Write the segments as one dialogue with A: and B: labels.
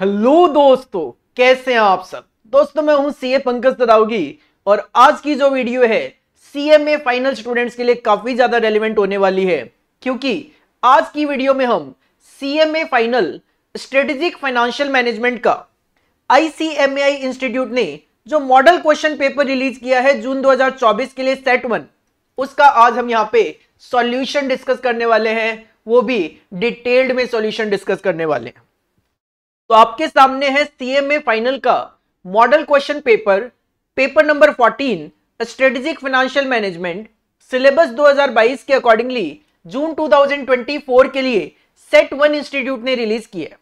A: Hello दोस्तों कैसे हैं आप सब दोस्तों मैं हूं सीए पंकज तदावगी और आज की जो वीडियो है सीएमए फाइनल स्टूडेंट्स के लिए काफी ज्यादा रेलिवेंट होने वाली है क्योंकि आज की वीडियो में हम CMA final strategic financial management का आईसीएमएआई इंस्टीट्यूट ने जो मॉडल क्वेश्चन पेपर रिलीज किया है जून दो के लिए सेट वन उसका आज हम यहाँ पे सोल्यूशन डिस्कस करने वाले हैं वो भी डिटेल्ड में सोल्यूशन डिस्कस करने वाले हैं तो आपके सामने है सीएमए फाइनल का model question paper paper number 14 strategic financial management syllabus 2022 के अकॉर्डिंगली जून 2024 के लिए सेट वन इंस्टीट्यूट ने रिलीज किया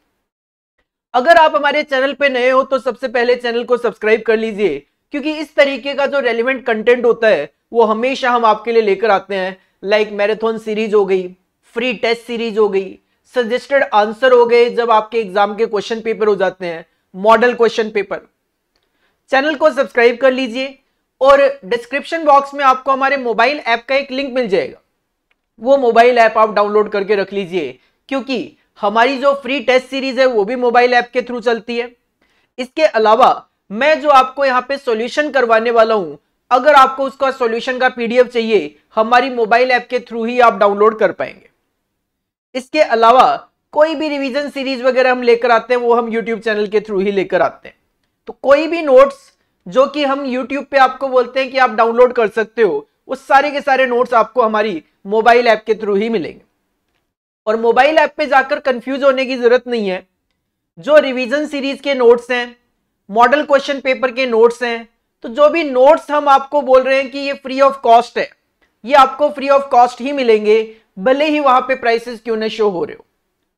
A: अगर आप हमारे चैनल पे नए हो तो सबसे पहले चैनल को सब्सक्राइब कर लीजिए क्योंकि इस तरीके का जो रेलिवेंट कंटेंट होता है वो हमेशा हम आपके लिए लेकर आते हैं लाइक मैराथन सीरीज हो गई फ्री टेस्ट सीरीज हो गई सजेस्टेड आंसर हो गए जब आपके एग्जाम के क्वेश्चन पेपर हो जाते हैं मॉडल क्वेश्चन पेपर चैनल को सब्सक्राइब कर लीजिए और डिस्क्रिप्शन बॉक्स में आपको हमारे मोबाइल ऐप का एक लिंक मिल जाएगा वो मोबाइल ऐप आप डाउनलोड करके रख लीजिए क्योंकि हमारी जो फ्री टेस्ट सीरीज है वो भी मोबाइल ऐप के थ्रू चलती है इसके अलावा मैं जो आपको यहाँ पे सॉल्यूशन करवाने वाला हूं अगर आपको उसका सॉल्यूशन का पीडीएफ चाहिए हमारी मोबाइल ऐप के थ्रू ही आप डाउनलोड कर पाएंगे इसके अलावा कोई भी रिवीजन सीरीज वगैरह हम लेकर आते हैं वो हम यूट्यूब चैनल के थ्रू ही लेकर आते हैं तो कोई भी नोट्स जो कि हम यूट्यूब पे आपको बोलते हैं कि आप डाउनलोड कर सकते हो उस सारे के सारे नोट्स आपको हमारी मोबाइल ऐप के थ्रू ही मिलेंगे और मोबाइल ऐप पे जाकर कंफ्यूज होने की जरूरत नहीं है जो रिवीजन सीरीज के नोट्स हैं मॉडल क्वेश्चन पेपर के नोट्स हैं तो जो भी नोट्स हम आपको बोल रहे हैं कि ये फ्री ऑफ कॉस्ट है ये आपको फ्री ऑफ कॉस्ट ही मिलेंगे भले ही वहां पे प्राइसेस क्यों ना शो हो रहे हो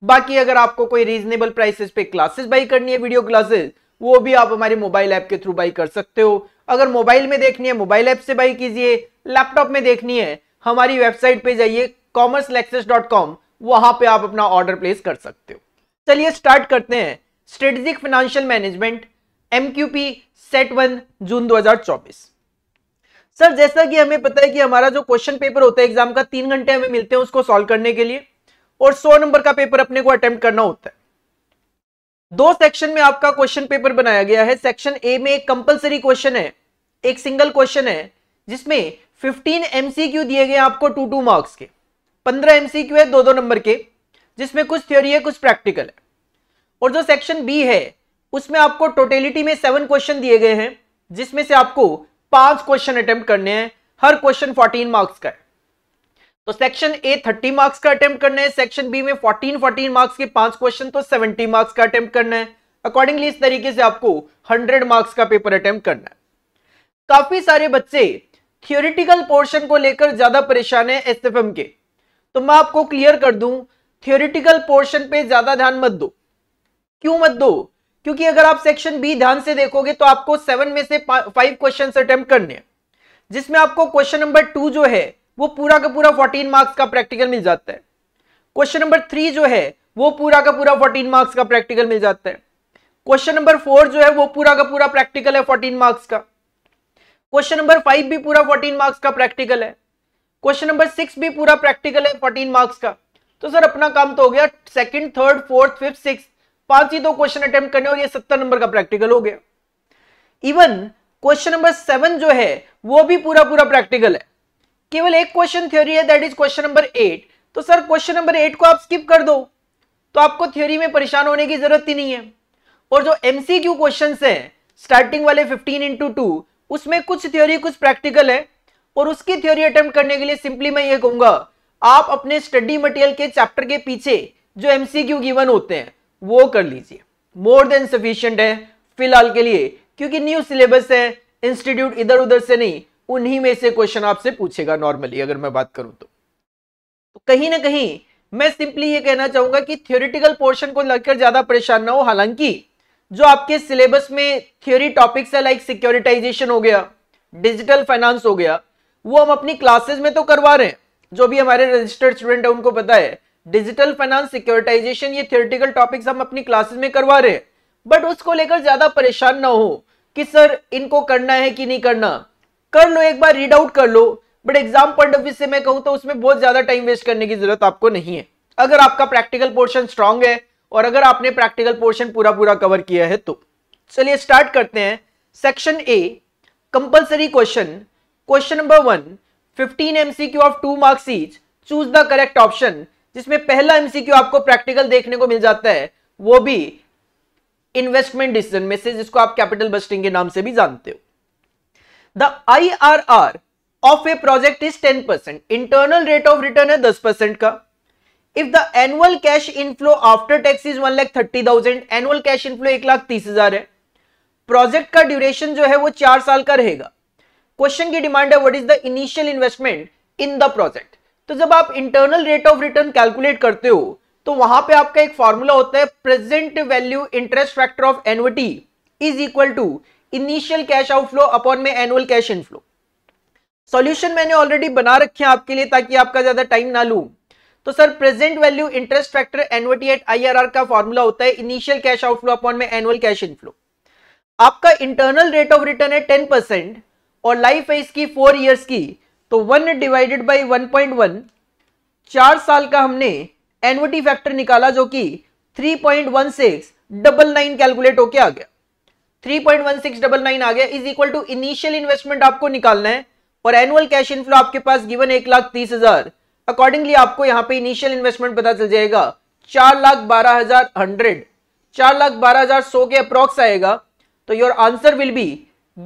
A: बाकी अगर आपको कोई रीजनेबल प्राइसेस पे क्लासेस बाई करनी है वीडियो क्लासेस वो भी आप हमारे मोबाइल ऐप के थ्रू बाई कर सकते हो अगर मोबाइल में देखनी है मोबाइल ऐप से बाई कीजिए लैपटॉप में देखनी है हमारी वेबसाइट पे जाइए कॉमर्स लेक्सेस डॉट कॉम वहां पर आप अपना ऑर्डर प्लेस कर सकते हो चलिए स्टार्ट करते हैं strategic financial management MQP set one June चौबीस सर जैसा कि हमें पता है कि हमारा जो क्वेश्चन पेपर होता है एग्जाम का तीन घंटे हमें मिलते हैं उसको सॉल्व करने के लिए और सौ नंबर का पेपर अपने को अटेम्प्ट करना होता है दो सेक्शन में आपका क्वेश्चन पेपर बनाया गया है सेक्शन ए में एक कंपलसरी क्वेश्चन है एक सिंगल क्वेश्चन है जिसमें फिफ्टीन एमसीक्यू दिए गए आपको टू टू मार्क्स के पंद्रह एमसीक्यू है दो दो नंबर के जिसमें कुछ थ्योरी है कुछ प्रैक्टिकल है और जो सेक्शन बी है उसमें आपको टोटेलिटी में सेवन क्वेश्चन दिए गए हैं जिसमें से आपको पांच क्वेश्चन अटेम्प्ट करने हैं हर क्वेश्चन 14 मार्क्स का है तो सेक्शन ए 30 मार्क्स का अटेम्प्ट करने है सेक्शन बी में 14 14 मार्क्स के पांच क्वेश्चन तो 70 मार्क्स का अटेम्प्ट करना है अकॉर्डिंगली इस तरीके से आपको 100 मार्क्स का पेपर अटेम्प्ट करना है काफी सारे बच्चे थियोरिटिकल पोर्शन को लेकर ज्यादा परेशान है एस के तो मैं आपको क्लियर कर दूं थियोरिटिकल पोर्शन पे ज्यादा ध्यान मत दो क्यों मत दो क्योंकि अगर आप सेक्शन बी ध्यान से देखोगे तो आपको सेवन में से फाइव क्वेश्चन अटेम्प्ट करने हैं जिसमें आपको क्वेश्चन नंबर टू जो है वो पूरा का पूरा फोर्टीन मार्क्स का प्रैक्टिकल मिल जाता है क्वेश्चन नंबर थ्री जो है वो पूरा का पूरा फोर्टीन मार्क्स का प्रैक्टिकल मिल जाता है क्वेश्चन नंबर फोर जो है वो पूरा का पूरा प्रैक्टिकल है फोर्टीन मार्क्स का क्वेश्चन नंबर फाइव भी पूरा फोर्टीन मार्क्स का प्रैक्टिकल है क्वेश्चन नंबर सिक्स भी पूरा प्रैक्टिकल है फोर्टीन मार्क्स का तो सर अपना काम तो हो गया second third fourth fifth six पांच ही दो क्वेश्चन अटेम्प्ट करने और ये सत्तर नंबर का प्रैक्टिकल हो गया इवन क्वेश्चन नंबर सेवन जो है वो भी पूरा पूरा प्रैक्टिकल है केवल एक क्वेश्चन थ्योरी है that is question number eight तो सर क्वेश्चन नंबर एट को आप स्किप कर दो तो आपको थ्योरी में परेशान होने की जरूरत ही नहीं है और जो एमसीक्यू क्वेश्चन है स्टार्टिंग वाले फिफ्टीन इंटू टू उसमें कुछ थ्योरी कुछ प्रैक्टिकल है और उसकी थ्योरी अटेम्प्ट करने के लिए सिंपली मैं ये कहूंगा आप अपने स्टडी मटेरियल के चैप्टर के पीछे जो एमसीक्यू गिवन होते हैं वो कर लीजिए मोर देन सफिशियंट है फिलहाल के लिए क्योंकि न्यू सिलेबस है इंस्टीट्यूट इधर उधर से नहीं उन्हीं में से क्वेश्चन आपसे पूछेगा नॉर्मली अगर मैं बात करूं तो, तो कहीं ना कहीं मैं सिंपली ये कहना चाहूंगा कि थियोरिटिकल पोर्शन को लेकर ज्यादा परेशान ना हो हालांकि जो आपके सिलेबस में थ्योरी टॉपिक्स है लाइक सिक्योरिटाइजेशन हो गया डिजिटल फाइनेंस हो गया वो हम अपनी क्लासेस में तो करवा रहे हैं जो भी हमारे रजिस्टर्ड स्टूडेंट है उनको पता है डिजिटल फाइनेंस सिक्योरिटाइजेशन ये थियोरटिकल टॉपिक्स हम अपनी क्लासेस में करवा रहे हैं बट उसको लेकर ज्यादा परेशान ना हो कि सर इनको करना है कि नहीं करना कर लो एक बार रीड आउट कर लो but exam point of view से मैं कहूं तो उसमें बहुत ज्यादा टाइम वेस्ट करने की जरूरत आपको नहीं है अगर आपका प्रैक्टिकल पोर्शन स्ट्रांग है और अगर आपने प्रैक्टिकल पोर्शन पूरा पूरा कवर किया है तो चलिए स्टार्ट करते हैं section A compulsory question question number one fifteen MCQ of two marks each choose the correct option जिसमें पहला एमसीक्यू आपको प्रैक्टिकल देखने को मिल जाता है वो भी इन्वेस्टमेंट डिसीजन में से जिसको आप कैपिटल बस्टिंग के नाम से भी जानते हो the I R R of a project is ten percent internal rate of return है दस परसेंट का if the annual cash inflow after tax is one lakh thirty thousand annual cash inflow एक लाख तीस हजार है प्रोजेक्ट का ड्यूरेशन जो है वो चार साल का रहेगा क्वेश्चन की डिमांड है what is the initial investment in the project तो जब आप internal rate of return calculate करते हो तो वहां पे आपका एक फॉर्मूला होता है present value interest factor of annuity is equal to initial cash outflow upon में एनुअल कैश इनफ्लो सॉल्यूशन मैंने ऑलरेडी बना रखे हैं आपके लिए ताकि आपका ज्यादा टाइम ना लू तो sir present value interest factor annuity at I का फॉर्मूला होता है इनिशियल कैश आउटफ्लो अपॉन में एनुअल कैश इनफ्लो आपका इंटरनल रेट ऑफ रिटर्न है टेन परसेंट और लाइफ है इसकी फोर ईयर्स की तो one divided by one point one चार साल का हमने एनवटी फैक्टर निकाला जो कि three point one six double nine calculate होके आ गया three point one six double nine आ गया is equal to initial investment आपको निकालना है और एनुअल कैश इनफ्लो आपके पास गिवन एक लाख तीस हजार अकॉर्डिंगली आपको यहां पे इनिशियल इन्वेस्टमेंट पता चल जाएगा चार लाख बारह हजार हंड्रेड चार लाख बारह हजार सौ के अप्रोक्स आएगा तो your answer will be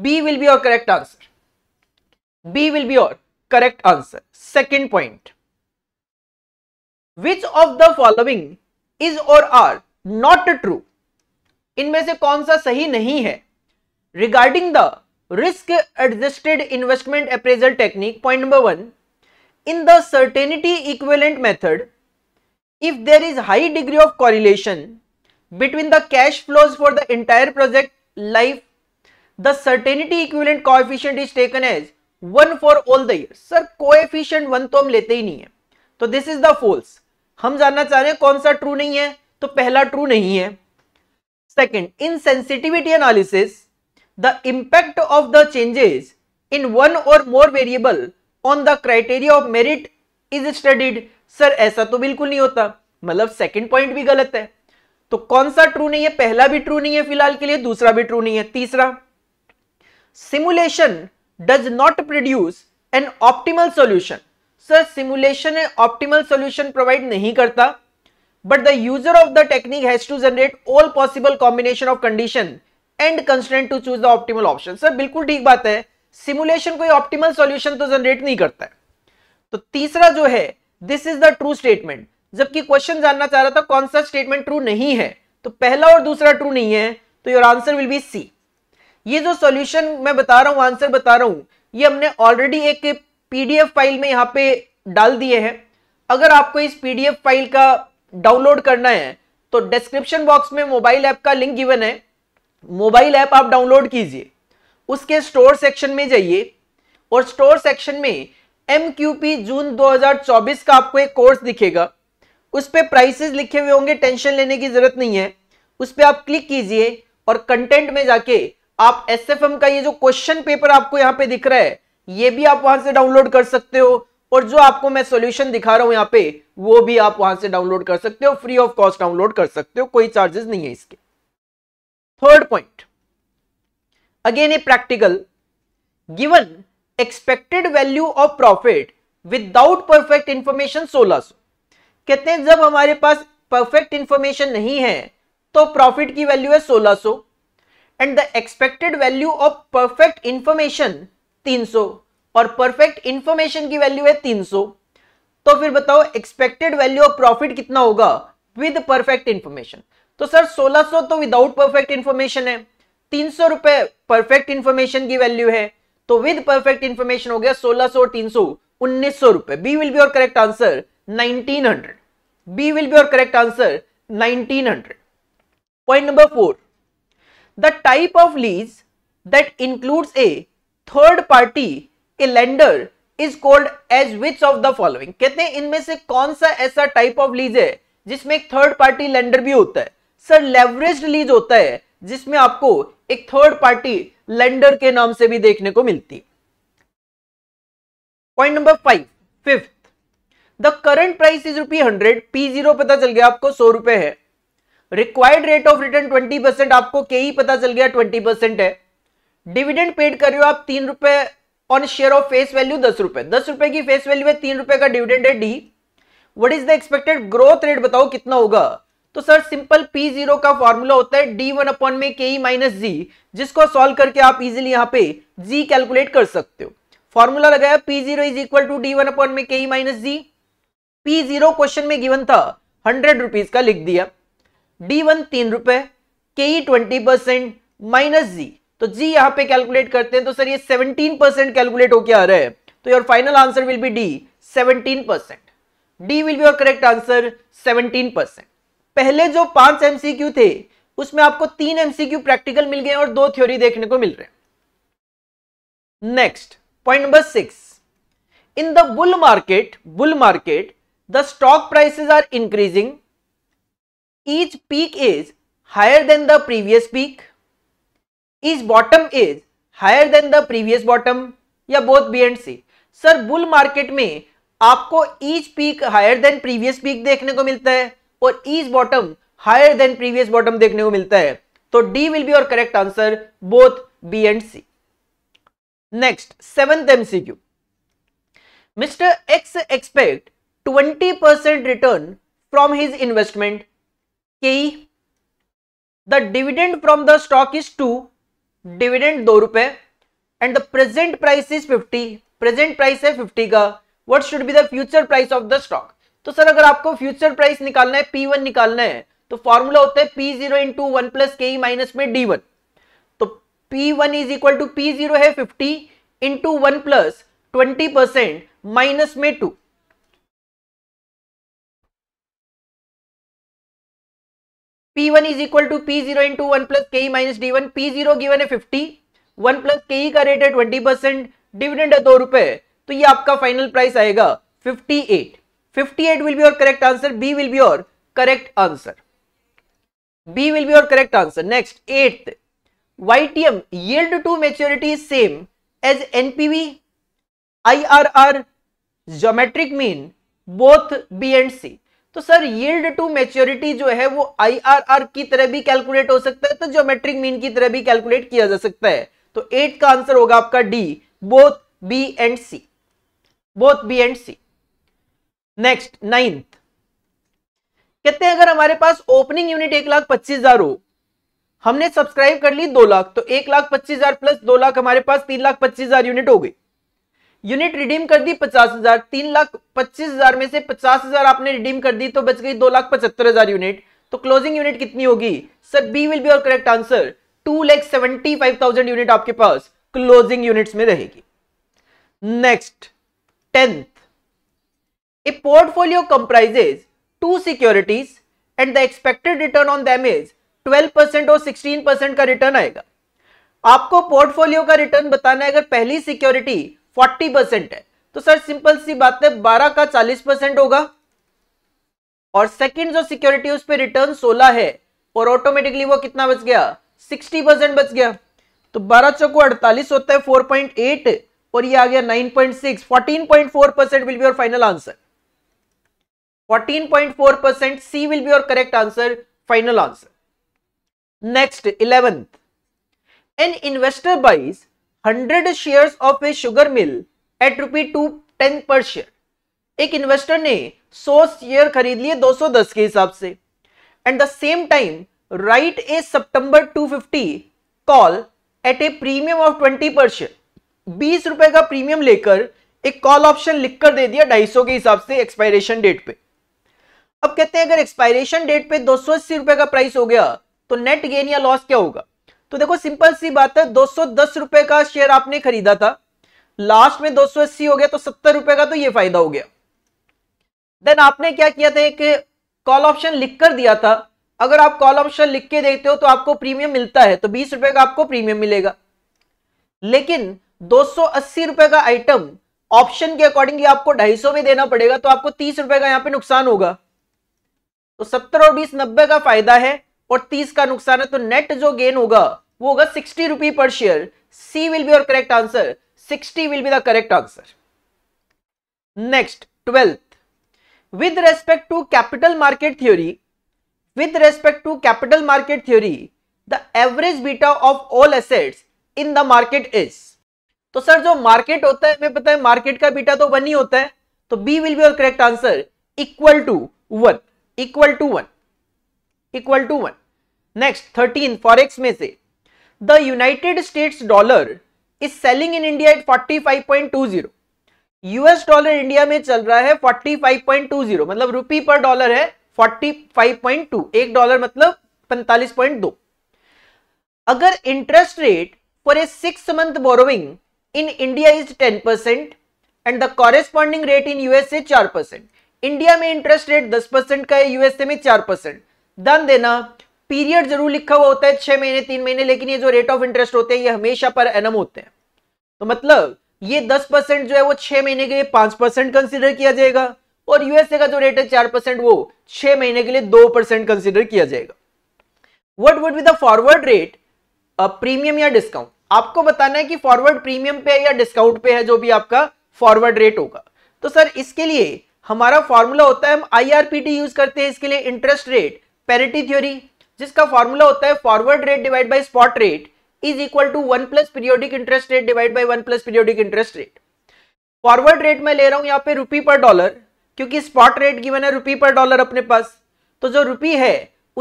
A: B will be your correct answer B will be your correct answer second point which of the following is or are not true इनमें से कौन सा सही नहीं है regarding the risk adjusted investment appraisal technique point number one in the certainty equivalent method if there is high degree of correlation between the cash flows for the entire project life the certainty equivalent coefficient is taken as one for all the year sir coefficient one तो हम लेते ही नहीं है तो this is the false हम जानना चाह रहे हैं कौन सा ट्रू नहीं है तो पहला ट्रू नहीं है second in sensitivity analysis the impact of the changes in one or more variable on the criteria of merit is studied sir ऐसा तो बिल्कुल नहीं होता मतलब सेकेंड पॉइंट भी गलत है तो कौन सा ट्रू नहीं है पहला भी ट्रू नहीं है फिलहाल के लिए दूसरा भी ट्रू नहीं है तीसरा simulation does not produce an optimal solution. Sir, simulation an optimal solution provide नहीं करता but the user of the technique has to generate all possible combination of condition and constraint to choose the optimal option. Sir, बिल्कुल ठीक बात है simulation कोई optimal solution तो generate नहीं करता है तो तीसरा जो है this is the true statement जबकि क्वेश्चन जानना चाह रहा था कौन सा स्टेटमेंट ट्रू नहीं है तो पहला और दूसरा ट्रू नहीं है तो your answer will be C ये जो सॉल्यूशन मैं बता रहा हूँ आंसर बता रहा हूँ ये हमने ऑलरेडी एक पीडीएफ फाइल में यहां पे डाल दिए हैं अगर आपको इस पीडीएफ फाइल का डाउनलोड करना है तो डिस्क्रिप्शन बॉक्स में मोबाइल ऐप का लिंक गिवन है मोबाइल ऐप आप डाउनलोड कीजिए उसके स्टोर सेक्शन में जाइए और स्टोर सेक्शन में एम जून 2024 का आपको एक कोर्स दिखेगा उस पर प्राइसेस लिखे हुए होंगे टेंशन लेने की जरूरत नहीं है उस पर आप क्लिक कीजिए और कंटेंट में जाके आप एम का ये जो क्वेश्चन पेपर आपको यहाँ पे दिख रहा है ये भी आप वहां से डाउनलोड कर सकते हो और जो आपको मैं सॉल्यूशन दिखा रहा हूं यहाँ पे वो भी आप वहां से डाउनलोड कर सकते हो फ्री ऑफ कॉस्ट डाउनलोड कर सकते हो कोई चार्जेस नहीं है इसके third point again a practical given expected value of profit without perfect information so कहते हैं जब हमारे पास परफेक्ट इंफॉर्मेशन नहीं है तो प्रॉफिट की वैल्यू है so and the expected value of perfect information 300 और परफेक्ट इंफॉर्मेशन की वैल्यू है 300 तो फिर बताओ एक्सपेक्टेड वैल्यू ऑफ प्रॉफिट कितना होगा विद परफेक्ट इंफॉर्मेशन तो सर 1600 तो विदाउट परफेक्ट इंफॉर्मेशन है तीन सौ रुपए परफेक्ट इंफॉर्मेशन की वैल्यू है तो विद परफेक्ट इंफॉर्मेशन हो गया 1600 और उन्नीस सौ रुपए बी विल बी और correct answer 1900 B will be और correct answer 1900 point number four the type of lease that includes a third party, a lender is called as which of the following? कहते हैं इनमें से कौन सा ऐसा type of lease है जिसमें एक थर्ड पार्टी लेंडर भी होता है सर लेवरेज लीज होता है जिसमें आपको एक थर्ड पार्टी लेंडर के नाम से भी देखने को मिलती point number five fifth the current price is rupee hundred P zero पता चल गया आपको सौ रुपए है required rate of return twenty percent आपको के ही e पता चल गया ट्वेंटी परसेंट है डिविडेंड पेड कर रहे हो आप तीन रुपए on share of face value दस रुपए दस रुपए की फेस वैल्यू है तीन रुपए का डिविडेंड है D what is the expected growth rate बताओ कितना होगा तो सर सिंपल पी जीरो का फॉर्मूला होता है डी वन अपॉन में के माइनस जी जिसको सॉल्व करके आप इजिली यहां पे जी कैलकुलेट कर सकते हो फॉर्मूला लगाया P zero is equal to D one upon में के minus G P zero question में गिवन था हंड्रेड रुपीज का लिख दिया डी वन तीन रुपए K E twenty percent minus G तो जी यहां पे कैलकुलेट करते हैं तो सर ये सेवनटीन परसेंट कैलकुलेट होके आ रहा है तो your final answer will be D seventeen percent D will be your correct answer seventeen percent पहले जो पांच एमसीक्यू थे उसमें आपको तीन एमसीक्यू प्रैक्टिकल मिल गए और दो थ्योरी देखने को मिल रहे हैं next point number six in the bull market bull market the stock prices are increasing each peak is higher than the previous peak each bottom is higher than the previous bottom या both B and C sir bull market में आपको each peak higher than previous peak देखने को मिलता है और each bottom higher than previous bottom देखने को मिलता है तो डी विल बी और correct answer both B and C next seventh MCQ mister X expect 20% return from his investment के the dividend from the stock is two dividend दो रुपए and the present price is fifty present price है fifty का what should be the future price of the stock तो sir अगर आपको future price निकालना है पी वन निकालना है तो फॉर्मूला होता है P zero into one plus K minus में डी वन तो P one is equal to P zero है fifty into one plus twenty percent minus में two P1 one is equal to P zero into one plus K E minus D one P zero given है fifty one plus K E का rate है twenty percent dividend है दो रुपए तो ये आपका फाइनल प्राइस आएगा fifty eight fifty eight will be your correct answer B will be your correct answer B will be your correct answer next eighth YTM yield to maturity is same as NPV, IRR, geometric mean, both B and C. तो sir yield to maturity जो है वो are की तरह भी calculate हो सकता है तो ज्योमेट्रिक मीन की तरह भी कैलकुलेट किया जा सकता है तो एट का आंसर होगा आपका D both B and C both B and C next ninth कहते हैं अगर हमारे पास ओपनिंग यूनिट एक लाख पच्चीस हजार हो हमने सब्सक्राइब कर ली दो लाख तो एक लाख पच्चीस हजार प्लस दो लाख हमारे पास तीन लाख पच्चीस हजार यूनिट हो गई यूनिट रिडीम कर दी पचास हजार तीन लाख पच्चीस हजार में से पचास हजार आपने रिडीम कर दी तो बच गई दो लाख पचहत्तर हजार यूनिट तो क्लोजिंग यूनिट कितनी होगी सर बी विल बी और correct answer two lakh seventy five thousand unit आपके पास क्लोजिंग यूनिट्स में रहेगी next tenth a portfolio comprises two securities and the expected return on them is 12% और 16% का रिटर्न आएगा आपको पोर्टफोलियो का रिटर्न बताना है अगर पहली सिक्योरिटी फोर्टी परसेंट है तो सर सिंपल सी बात है बारह का चालीस परसेंट होगा और सेकंड जो सिक्योरिटी उस पर रिटर्न सोलह है और ऑटोमेटिकली वो कितना बच गया सिक्सटी परसेंट बच गया तो बारह चौको अड़तालीस होता है फोर पॉइंट एट और ये आ गया nine point six fourteen point four percent will be our final answer fourteen point four percent C will be और correct answer final answer next eleventh an investor buys hundred share of a sugar mill at rupee two ten per share एक investor ने सौ share खरीद लिए 210 के हिसाब से at the same time write a September 250 call at a premium of 20 पर share बीस रुपए का प्रीमियम लेकर एक कॉल ऑप्शन लिखकर दे दिया 250 के हिसाब से एक्सपायरेशन डेट पे अब कहते हैं अगर एक्सपायरेशन डेट पे दो सौ रुपए का प्राइस हो गया तो नेट गेन या लॉस क्या होगा तो देखो सिंपल सी बात है दो रुपए का शेयर आपने खरीदा था लास्ट में दो हो गया तो सत्तर रुपए का तो ये फायदा हो गया देन आपने क्या किया था एक कॉल ऑप्शन लिख कर दिया था अगर आप कॉल ऑप्शन लिख के देखते हो तो आपको प्रीमियम मिलता है तो बीस रुपए का आपको प्रीमियम मिलेगा लेकिन दो रुपए का आइटम ऑप्शन के अकॉर्डिंगली आपको ढाई सौ में देना पड़ेगा तो आपको तीस रुपए का यहां पे नुकसान होगा तो सत्तर और बीस नब्बे का फायदा है और तीस का नुकसान है तो नेट जो गेन होगा वो होगा sixty rupee per share C will be और correct answer sixty will be the correct answer next twelfth with respect to capital market theory with respect to capital market theory the average beta of all assets in the market is तो sir जो market होता है हमें पता है market का beta तो one ही होता है तो बी विल बी और correct answer equal to one equal to one equal to one next thirteen forex में से the United States dollar is selling in India at forty five point two zero US dollar India में चल रहा है forty five point two zero मतलब rupee per dollar है forty five point two एक dollar मतलब पैंतालीस पॉइंट दो अगर interest rate for A six month borrowing in India is ten percent and the corresponding rate in USA चार परसेंट इंडिया में इंटरेस्ट रेट दस परसेंट का है यूएसए में चार परसेंट देना पीरियड जरूर लिखा हुआ होता है छह महीने तीन महीने लेकिन ये जो रेट ऑफ इंटरेस्ट होते हैं ये हमेशा पर एनम होते हैं तो मतलब ये दस परसेंट जो है वो छह महीने के लिए पांच परसेंट कंसिडर किया जाएगा और यूएसए का जो रेट है चार परसेंट वो छह महीने के लिए दो परसेंट कंसिडर किया जाएगा what would be the forward rate premium या डिस्काउंट आपको बताना है कि फॉरवर्ड प्रीमियम पे या डिस्काउंट पे है जो भी आपका फॉरवर्ड रेट होगा तो सर इसके लिए हमारा फॉर्मूला होता है हम आईआरपीटी यूज करते हैं इसके लिए इंटरेस्ट रेट पेरिटी थ्योरी जिसका फॉर्मूला होता है forward rate divide by spot rate is equal to one plus periodic interest rate divide by one plus periodic interest rate forward rate में ले रहा हूं यहाँ पे रुपी पर डॉलर क्योंकि स्पॉट रेट गिवन है रुपी पर डॉलर अपने पास तो जो रुपी है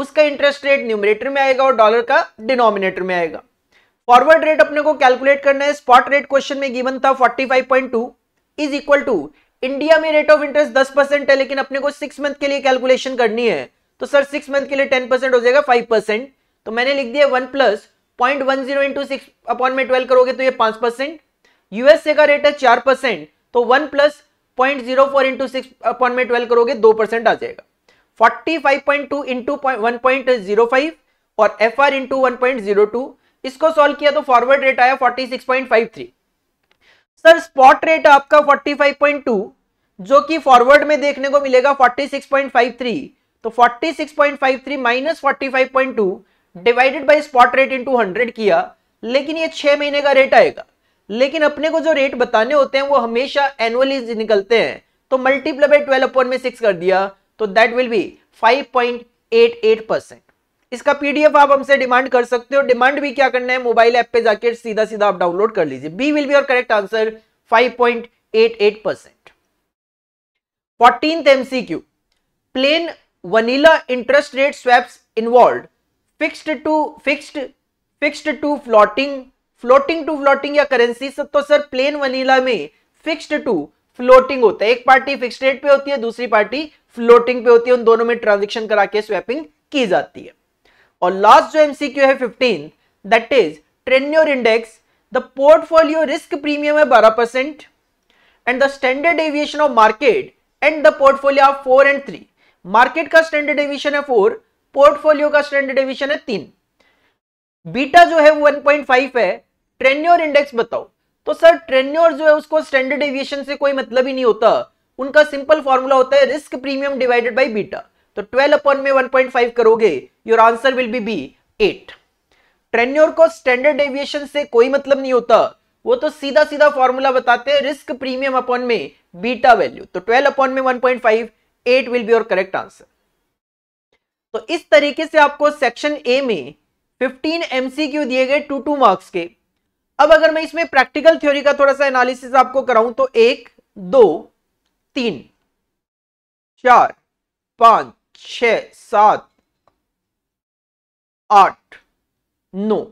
A: उसका इंटरेस्ट रेट न्यूमिनेटर में आएगा और डॉलर का डिनोमिनेटर में आएगा फॉरवर्ड रेट अपने को कैलकुलेट करना है स्पॉट रेट क्वेश्चन में गिवन था 45.2 इज इक्वल टू इंडिया में रेट ऑफ इंटरेस्ट 10 परसेंट है लेकिन अपने को सिक्स मंथ के लिए कैलकुलेशन करनी है तो सर सिक्स मंथ के लिए टेन परसेंट हो जाएगा फाइव परसेंट तो मैंने लिख दिया one plus point one zero into six upon में ट्वेल्व करोगे तो ये पांच परसेंट यूएसए का रेट है चार परसेंट तो one plus point zero four into six upon में ट्वेल्व करोगे दो परसेंट आ जाएगा forty five point two into one point zero five और F R into one point zero two इसको सॉल्व किया तो फॉरवर्ड रेट आया forty six point five three sir spot rate आपका फोर्टी फाइव पॉइंट टू जो कि forward में देखने को मिलेगा forty six point five three तो 46.53 minus 45.2 divided by spot rate into 100 किया लेकिन ये छह महीने का रेट आएगा लेकिन अपने को जो रेट बताने होते हैं वो हमेशा एनुअली निकलते हैं तो मल्टीप्लाई बाई ट्वेल्व अपॉन में सिक्स कर दिया तो दैट विल बी फाइव इसका पीडीएफ आप हमसे डिमांड कर सकते हो डिमांड भी क्या करना है मोबाइल ऐप पे जाके सीधा सीधा आप डाउनलोड कर लीजिए बी विल बी और correct answer 5.88 percent fourteen MCQ plain vanilla interest rate swaps involve fix to fix fixed to floating floating to floating या करेंसी सब तो सर प्लेन वनीला में फिक्स्ड टू फ्लोटिंग होता है एक पार्टी फिक्स्ड रेट पे होती है दूसरी पार्टी फ्लोटिंग पे होती है उन दोनों में ट्रांजेक्शन करा के स्वैपिंग की जाती है और लास्ट जो एमसीक्यू है fifteen that is Treynor index the portfolio risk premium है बारह percent and the standard deviation of market and the portfolio of four and three market का स्टैंडर्ड डेविएशन है फोर पोर्टफोलियो का स्टैंडर्ड डेविएशन है तीन beta जो है one point five है ट्रेन्योर इंडेक्स बताओ तो सर ट्रेन्योर जो है उसको स्टैंडर्ड डेविएशन से कोई मतलब ही नहीं होता उनका सिंपल फॉर्मूला होता है risk premium divided by beta तो 12 अपॉन में 1.5 करोगे your answer will be be 8 Treynor को स्टैंडर्ड डेविएशन से कोई मतलब नहीं होता वो तो सीधा सीधा फॉर्मूला बताते हैं रिस्क प्रीमियम अपॉन में बीटा वैल्यू तो 12 अपॉन में 1.5 eight will be your correct answer तो इस तरीके से आपको सेक्शन ए में 15 एमसीक्यू दिए गए टू टू मार्क्स के अब अगर मैं इसमें प्रैक्टिकल थ्योरी का थोड़ा सा एनालिसिस आपको कराऊं तो एक दो तीन चार पांच छ सात आठ नो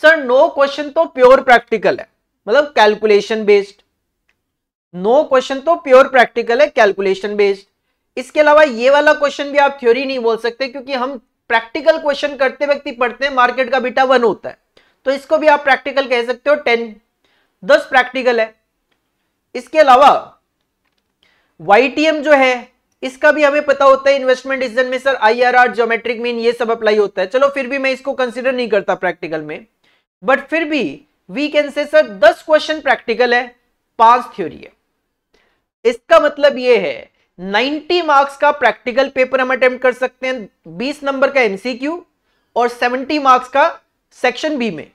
A: सर नो क्वेश्चन तो प्योर प्रैक्टिकल है मतलब कैलकुलेशन बेस्ड नो क्वेश्चन तो प्योर प्रैक्टिकल है कैलकुलेशन बेस्ड इसके अलावा ये वाला क्वेश्चन भी आप थ्योरी नहीं बोल सकते क्योंकि हम प्रैक्टिकल क्वेश्चन करते व्यक्ति पढ़ते हैं मार्केट का बीटा वन होता है तो इसको भी आप प्रैक्टिकल कह सकते हो टेन दस प्रैक्टिकल है इसके अलावा वाईटीएम जो है इसका भी हमें पता होता है इन्वेस्टमेंट डिसीजन में सर आईआरआर ज्योमेट्रिक मीन ये सब अप्लाई होता है चलो फिर भी मैं इसको कंसिडर नहीं करता प्रैक्टिकल में बट फिर भी वी कैन से सर दस क्वेश्चन प्रैक्टिकल है पांच थ्योरी है इसका मतलब ये है 90 मार्क्स का प्रैक्टिकल पेपर हम अटेम्प्ट कर सकते हैं 20 नंबर का एमसीक्यू और 70 मार्क्स का सेक्शन बी में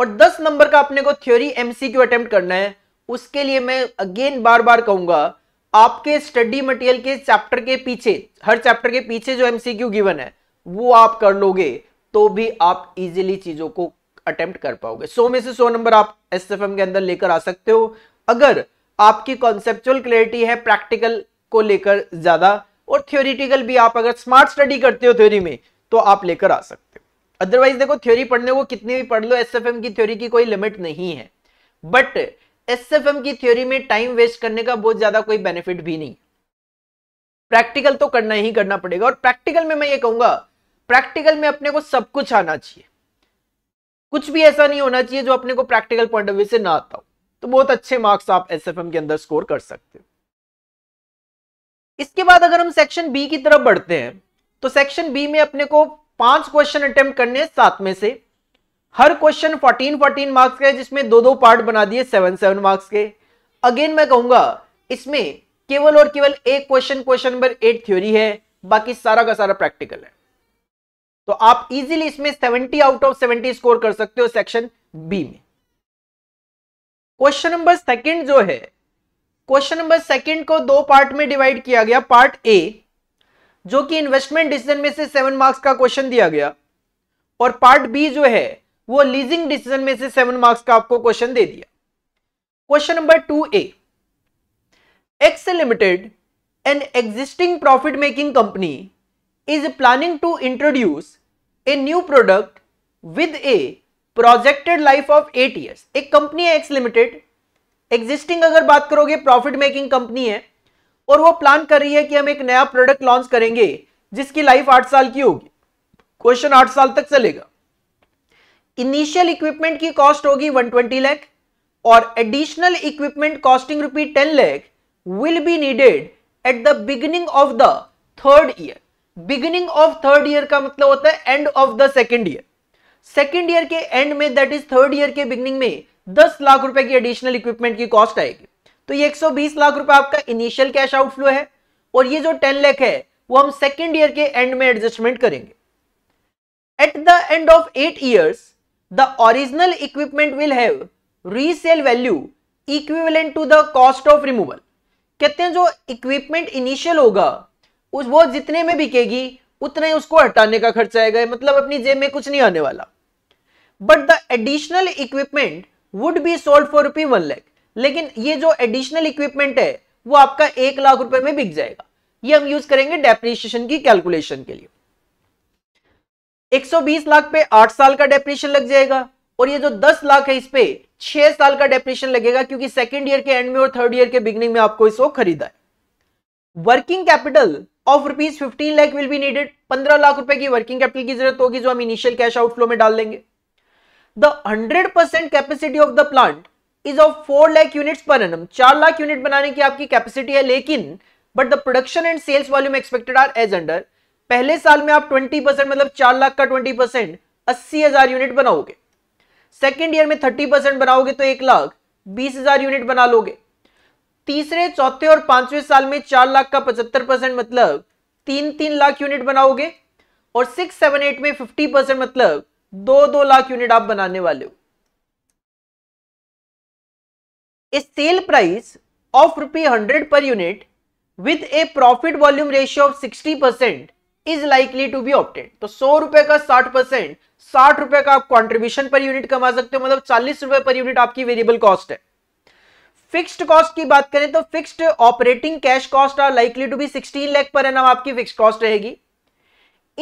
A: और 10 नंबर का अपने को थ्योरी एमसीक्यू अटेम्प्ट करना है उसके लिए मैं अगेन बार बार कहूंगा आपके स्टडी मटेरियल के चैप्टर के पीछे हर चैप्टर के पीछे जो एमसीक्यू गिवन है वो आप कर लोगे तो भी आप इजिली चीजों को अटेम्प्ट कर पाओगे सो में से सो नंबर आप एस के अंदर लेकर आ सकते हो अगर आपकी कॉन्सेप्चुअल क्लियरिटी है प्रैक्टिकल को लेकर ज़्यादा और थ्योरिटिकल भी आप अगर स्मार्ट स्टडी करते हो थ्योरी में तो आप लेकर आ सकते हो अदरवाइज देखो थ्योरी पढ़ने को कितनी भी पढ़ लो एस की थ्योरी की कोई लिमिट नहीं है बट एस की थ्योरी में टाइम वेस्ट करने का बहुत ज़्यादा कोई बेनिफिट भी नहीं प्रैक्टिकल तो करना ही करना पड़ेगा और प्रैक्टिकल में मैं ये कहूंगा प्रैक्टिकल में अपने को सब कुछ आना चाहिए कुछ भी ऐसा नहीं होना चाहिए जो अपने को प्रैक्टिकल पॉइंट ऑफ व्यू से ना आता हो तो बहुत अच्छे मार्क्स आप एस के अंदर स्कोर कर सकते हो इसके बाद अगर हम सेक्शन बी की तरफ बढ़ते हैं तो सेक्शन बी में अपने को पांच क्वेश्चन अटेम्प्ट करने सात में से हर क्वेश्चन 14 14 मार्क्स का है जिसमें दो दो पार्ट बना दिए सेवन सेवन मार्क्स के अगेन मैं कहूंगा इसमें केवल और केवल एक question question number eight theory है बाकी सारा का सारा प्रैक्टिकल है तो आप इजीली इसमें 70 आउट ऑफ 70 स्कोर कर सकते हो सेक्शन बी में क्वेश्चन नंबर सेकंड जो है क्वेश्चन नंबर सेकंड को दो पार्ट में डिवाइड किया गया पार्ट ए जो कि इन्वेस्टमेंट डिसीजन में से सेवन मार्क्स का क्वेश्चन दिया गया और पार्ट बी जो है वो लीजिंग डिसीजन में से सेवन मार्क्स का आपको क्वेश्चन दे दिया question number two A X limited an existing profit making company is planning to introduce a new product with a projected life of eight years एक कंपनी है X limited existing अगर बात करोगे profit making company है और वो plan कर रही है कि हम एक नया प्रोडक्ट लॉन्च करेंगे जिसकी लाइफ आठ साल की होगी क्वेश्चन आठ साल तक चलेगा इनिशियल इक्विपमेंट की कॉस्ट होगी 120 लैख और additional equipment costing rupee ten lakh will be needed at the beginning of the third year beginning of third year का मतलब होता है end of the second year second year के एंड में दैट इज थर्ड ईयर के beginning में दस लाख रुपए की एडिशनल इक्विपमेंट की कॉस्ट आएगी तो ये 120 लाख रुपए आपका इनिशियल कैश आउटफ्लो है और ये जो 10 लाख है वो हम सेकेंड ईयर के एंड में एडजस्टमेंट करेंगे at the end of eight years the original equipment will have resale value equivalent to the cost of removal कहते हैं जो इक्विपमेंट इनिशियल होगा उस वो जितने में बिकेगी उतना ही उसको हटाने का खर्चा आएगा मतलब अपनी जेब में कुछ नहीं आने वाला but the additional equipment would be sold for rupee one lakh लेकिन ये जो एडिशनल इक्विपमेंट है वो आपका एक लाख रुपए में बिक जाएगा ये हम यूज करेंगे डेप्रिसिएशन की कैलकुलेशन के लिए 120 लाख पे 8 साल का डेप्रिशन लग जाएगा और ये जो 10 लाख है इस पे 6 साल का डेप्रिशन लगेगा क्योंकि सेकेंड ईयर के एंड में और थर्ड ईयर के बिगिनिंग में आपको इसको खरीदा है working capital of rupees fifteen lakh will be needed पंद्रह लाख रुपए की वर्किंग कैपिटल की जरूरत होगी जो हम इनिशियल कैश आउटफ्लो में डाल देंगे the hundred percent capacity of the plant is of four lakh unit per annum चार लाख यूनिट बनाने की आपकी कैपेसिटी है लेकिन but the production and sales volume expected are as under पहले साल में आप ट्वेंटी परसेंट मतलब चार लाख का ट्वेंटी परसेंट अस्सी हजार यूनिट बनाओगे सेकेंड ईयर में थर्टी परसेंट बनाओगे तो एक लाख बीस हजार यूनिट बना लोगे तीसरे चौथे और पांचवे साल में चार लाख का पचहत्तर परसेंट मतलब तीन तीन लाख यूनिट बनाओगे और सिक्स सेवन एट में फिफ्टी परसेंट मतलब दो दो लाख यूनिट आप बनाने वाले हो sale price of rupee hundred per unit with a profit volume ratio of sixty percent is likely to be opted तो सौ रुपए का साठ परसेंट साठ रुपए का आप कॉन्ट्रीब्यूशन पर यूनिट कमा सकते हो मतलब चालीस रुपए पर यूनिट आपकी वेरिएबल कॉस्ट है फिक्स्ड कॉस्ट की बात करें तो fixed operating cash cost are likely to be sixteen lakh per annum आपकी फिक्स कॉस्ट रहेगी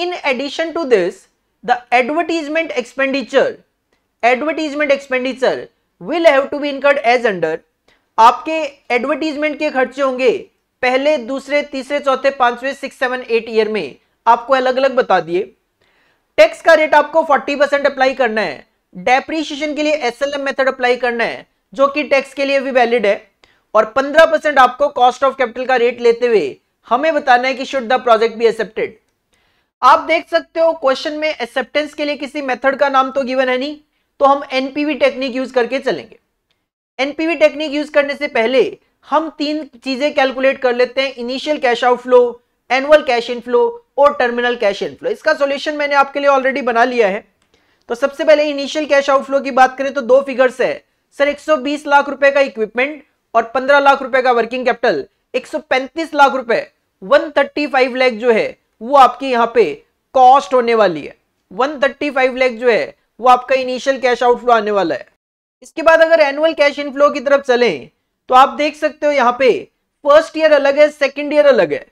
A: in addition to this the advertisement expenditure advertisement expenditure will have to be incurred as under आपके advertisement के खर्चे होंगे पहले दूसरे तीसरे चौथे पांचवे सिक्स सेवन एट ईयर में आपको अलग अलग बता दिए टैक्स का रेट आपको 40 परसेंट अप्लाई करना है डेप्रीशिएशन के लिए S L M method apply करना है जो कि टैक्स के लिए भी वैलिड है और 15 परसेंट आपको कॉस्ट ऑफ कैपिटल का रेट लेते हुए हमें बताना है कि should the project be accepted आप देख सकते हो क्वेश्चन में एक्सेप्टेंस के लिए किसी मेथड का नाम तो गिवन है नहीं तो हम एनपीवी टेक्निक यूज करके चलेंगे एनपीवी टेक्निक यूज करने से पहले हम तीन चीजें कैलकुलेट कर लेते हैं initial cash outflow annual cash inflow और टर्मिनल कैश इनफ्लो इसका सोल्यूशन मैंने आपके लिए ऑलरेडी बना लिया है तो सबसे पहले इनिशियल कैश आउटफ्लो की बात करें तो दो फिगर्स है सर 120 लाख रुपए का इक्विपमेंट और 15 लाख रुपए का वर्किंग कैपिटल 135 लाख रुपए 135 लाख जो है वो आपकी यहां पे कॉस्ट होने वाली है 135 लाख जो है वो आपका इनिशियल कैश आउटफ्लो आने वाला है इसके बाद अगर एनुअल कैश इनफ्लो की तरफ चलें तो आप देख सकते हो यहाँ पे फर्स्ट ईयर अलग है सेकेंड ईयर अलग है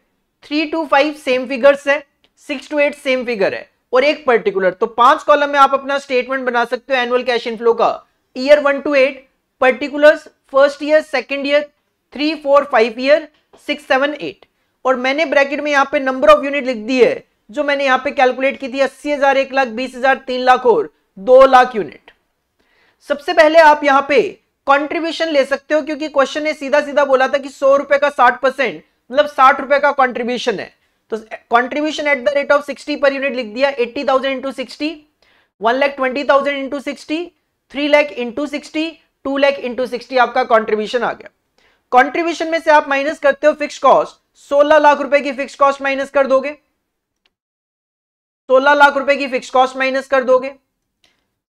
A: three two five same figures है six two eight same figure है और एक पर्टिकुलर तो पांच कॉलम में आप अपना स्टेटमेंट बना सकते हो एनुअल कैश इनफ्लो का year one two eight particular first year second year three four five year six seven eight और मैंने ब्रैकेट में यहाँ पे नंबर ऑफ यूनिट लिख दी है जो मैंने यहाँ पे कैलकुलेट की थी अस्सी हजार एक लाख बीस हजार तीन लाख और दो लाख यूनिट सबसे पहले आप यहाँ पे कंट्रीब्यूशन ले सकते हो क्योंकि क्वेश्चन ने सीधा सीधा बोला था कि सौ रुपए का साठ परसेंट मतलब साठ रुपए का कॉन्ट्रीब्यूशन है तो contribution at the rate of sixty per unit लिख दिया eighty thousand into sixty one lakh twenty thousand into sixty three lakh into sixty two lakh into sixty आपका कॉन्ट्रीब्यूशन आ गया कॉन्ट्रीब्यूशन में से आप माइनस करते हो फिक्स कॉस्ट सोलह लाख रुपए की फिक्स कॉस्ट माइनस कर दोगे सोलह लाख रुपए की फिक्स कॉस्ट माइनस कर दोगे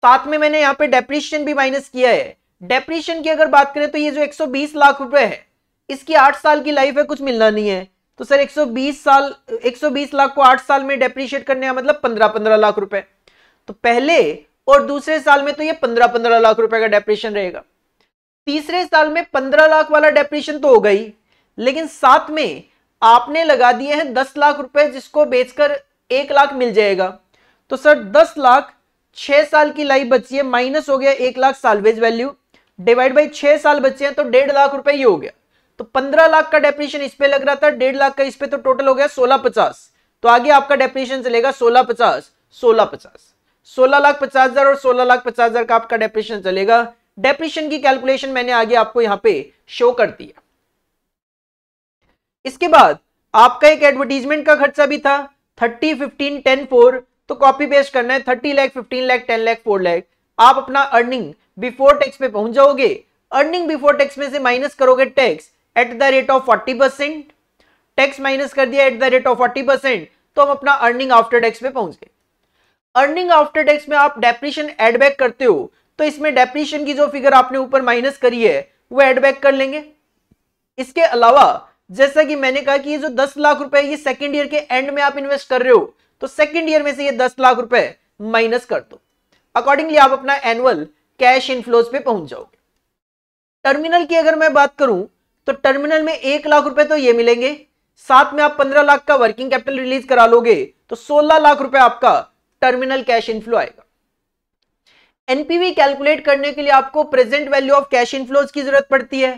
A: साथ में मैंने यहां पे डेप्रिशन भी माइनस किया है डेप्रिशन की अगर बात करें तो ये जो 120 लाख रुपए है इसकी आठ साल की लाइफ है कुछ मिलना नहीं है तो सर 120 साल 120 लाख को आठ साल में डेप्रिशिएट करने का मतलब पंद्रह पंद्रह लाख रुपए तो पहले और दूसरे साल में तो ये पंद्रह पंद्रह लाख रुपए का डेप्रिशन रहेगा तीसरे साल में पंद्रह लाख वाला डेप्रिशन तो होगा ही लेकिन साथ में आपने लगा दिए हैं दस लाख रुपए जिसको बेचकर एक लाख मिल जाएगा तो सर दस लाख छह साल की लाइफ बची है माइनस हो गया एक lakh salvage value divide by छह साल बचे हैं तो डेढ़ लाख रुपए ही हो गया तो पंद्रह लाख का डेफिनेशन इस पर लग रहा था डेढ़ लाख का इस पर तो टोटल हो गया सोलह पचास तो आगे आपका डेफिनेशन चलेगा सोलह पचास सोलह पचास सोलह लाख पचास हजार और सोलह लाख पचास हजार का आपका डेप्रिशन चलेगा डेप्रिशन की कैलकुलेशन मैंने आगे आपको यहां पे शो कर दिया इसके बाद आपका एक एडवर्टीजमेंट का खर्चा भी था थर्टी फिफ्टीन टेन फोर तो कॉपी पेस्ट करना है thirty lakh fifteen lakh ten lakh four lakh आप अपना अर्निंग बिफोर टैक्स पे पहुंच जाओगे अर्निंग बिफोर टैक्स में से माइनस करोगे tax at the rate of forty percent tax minus कर दिया at the rate of forty percent तो हम अपना अर्निंग आफ्टर टैक्स पे पहुंच गए अर्निंग आफ्टर टैक्स में आप डेप्रीशन एडबैक करते हो तो इसमें डेप्रीशन की जो फिगर आपने ऊपर माइनस करी है वो एडबैक कर लेंगे इसके अलावा जैसा कि मैंने कहा कि ये जो दस लाख रुपए ये सेकंड ईयर के एंड में आप इन्वेस्ट कर रहे हो तो सेकेंड ईयर में से ये दस लाख रुपए माइनस कर दो अकॉर्डिंगली आप अपना एनुअल कैश इनफ्लोज पे पहुंच जाओगे टर्मिनल की अगर मैं बात करूं तो टर्मिनल में एक लाख रुपए तो ये मिलेंगे साथ में आप पंद्रह लाख का वर्किंग कैपिटल रिलीज करा लोगे तो सोलह लाख रुपए आपका टर्मिनल कैश इनफ्लो आएगा एनपीवी कैलकुलेट करने के लिए आपको present value of cash inflows की जरूरत पड़ती है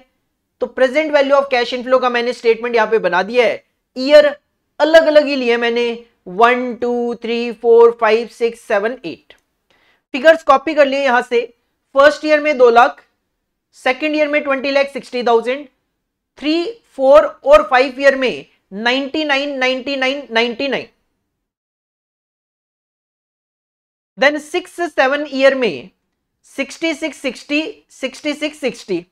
A: तो present value of cash inflow का मैंने स्टेटमेंट यहां पे बना दिया है ईयर अलग अलग ही लिए मैंने one two three four five six seven eight figures copy कर लिए यहां से फर्स्ट ईयर में दो लाख सेकेंड ईयर में twenty lakh sixty thousand three four और फाइव ईयर में ninety nine ninety nine ninety nine then six seven year में sixty six sixty sixty six sixty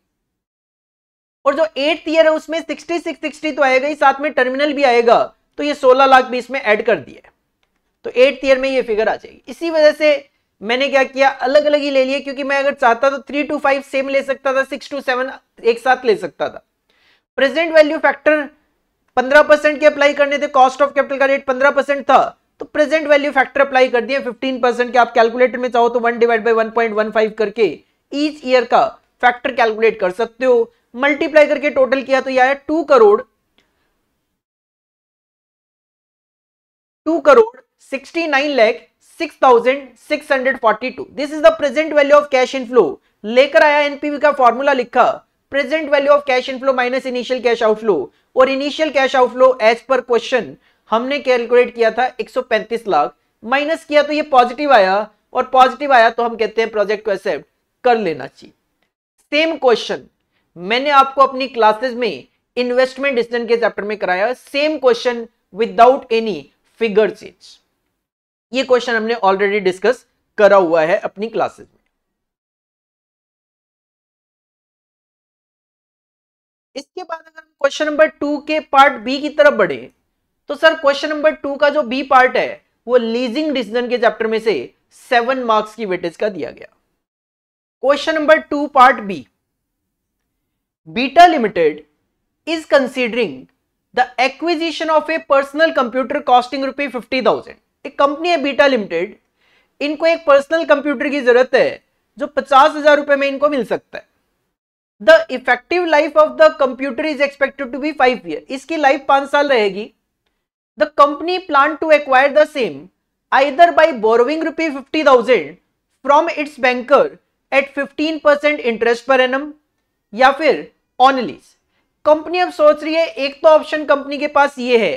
A: और जो एट ईयर है उसमें सिक्सटी सिक्स सिक्सटी तो आएगा ही साथ में टर्मिनल भी आएगा तो ये सोलह लाख भी इसमें ऐड कर दिया तो एट ईयर में ये फिगर आ जाएगी इसी वजह से मैंने क्या किया अलग अलग ही ले लिए क्योंकि मैं अगर चाहता तो थ्री टू फाइव सेम ले सकता था सिक्स टू सेवन एक साथ ले सकता था प्रेजेंट वैल्यू फैक्टर पंद्रह परसेंट के अप्लाई करने थे कॉस्ट ऑफ कैपिटल का रेट पंद्रह परसेंट था तो प्रेजेंट वैल्यू फैक्टर अप्लाई कर दिया फिफ्टीन परसेंट के आप कैलकुलेटर में चाहो तो one divide by one point one five करके ईच ईयर का फैक्टर कैलकुलेट कर सकते हो मल्टीप्लाई करके टोटल किया तो यह आया two crore two crore sixty nine lakh six thousand six hundred forty two this is the present value of cash inflow लेकर आया एनपीवी का फॉर्मूला लिखा present value of cash inflow minus initial cash outflow और initial cash outflow as per question हमने calculate किया था 135 lakh minus किया तो ये पॉजिटिव आया और पॉजिटिव आया तो हम कहते हैं प्रोजेक्ट को एक्सेप्ट कर लेना चाहिए सेम क्वेश्चन मैंने आपको अपनी क्लासेस में इन्वेस्टमेंट डिसीजन के चैप्टर में कराया same question without any figure change ये क्वेश्चन हमने ऑलरेडी डिस्कस करा हुआ है अपनी क्लासेस में इसके बाद अगर हम क्वेश्चन नंबर टू के पार्ट बी की तरफ बढ़े तो सर क्वेश्चन नंबर टू का जो बी पार्ट है वो लीजिंग डिसीजन के चैप्टर में से सेवन मार्क्स की वेटेज का दिया गया question number two part B Beta Limited is considering the acquisition of a personal computer costing रुपए फिफ्टी थाउजेंड एक कंपनी है बीटा लिमिटेड इनको एक पर्सनल कंप्यूटर की जरूरत है जो पचास हजार रुपए में इनको मिल सकता है the effective life of the computer is expected to be five year इसकी लाइफ पांच साल रहेगी the company plan to acquire the same either by borrowing रुपए fifty thousand from its banker at fifteen percent interest per annum या फिर ऑनलीस company अब सोच रही है एक तो ऑप्शन कंपनी के पास ये है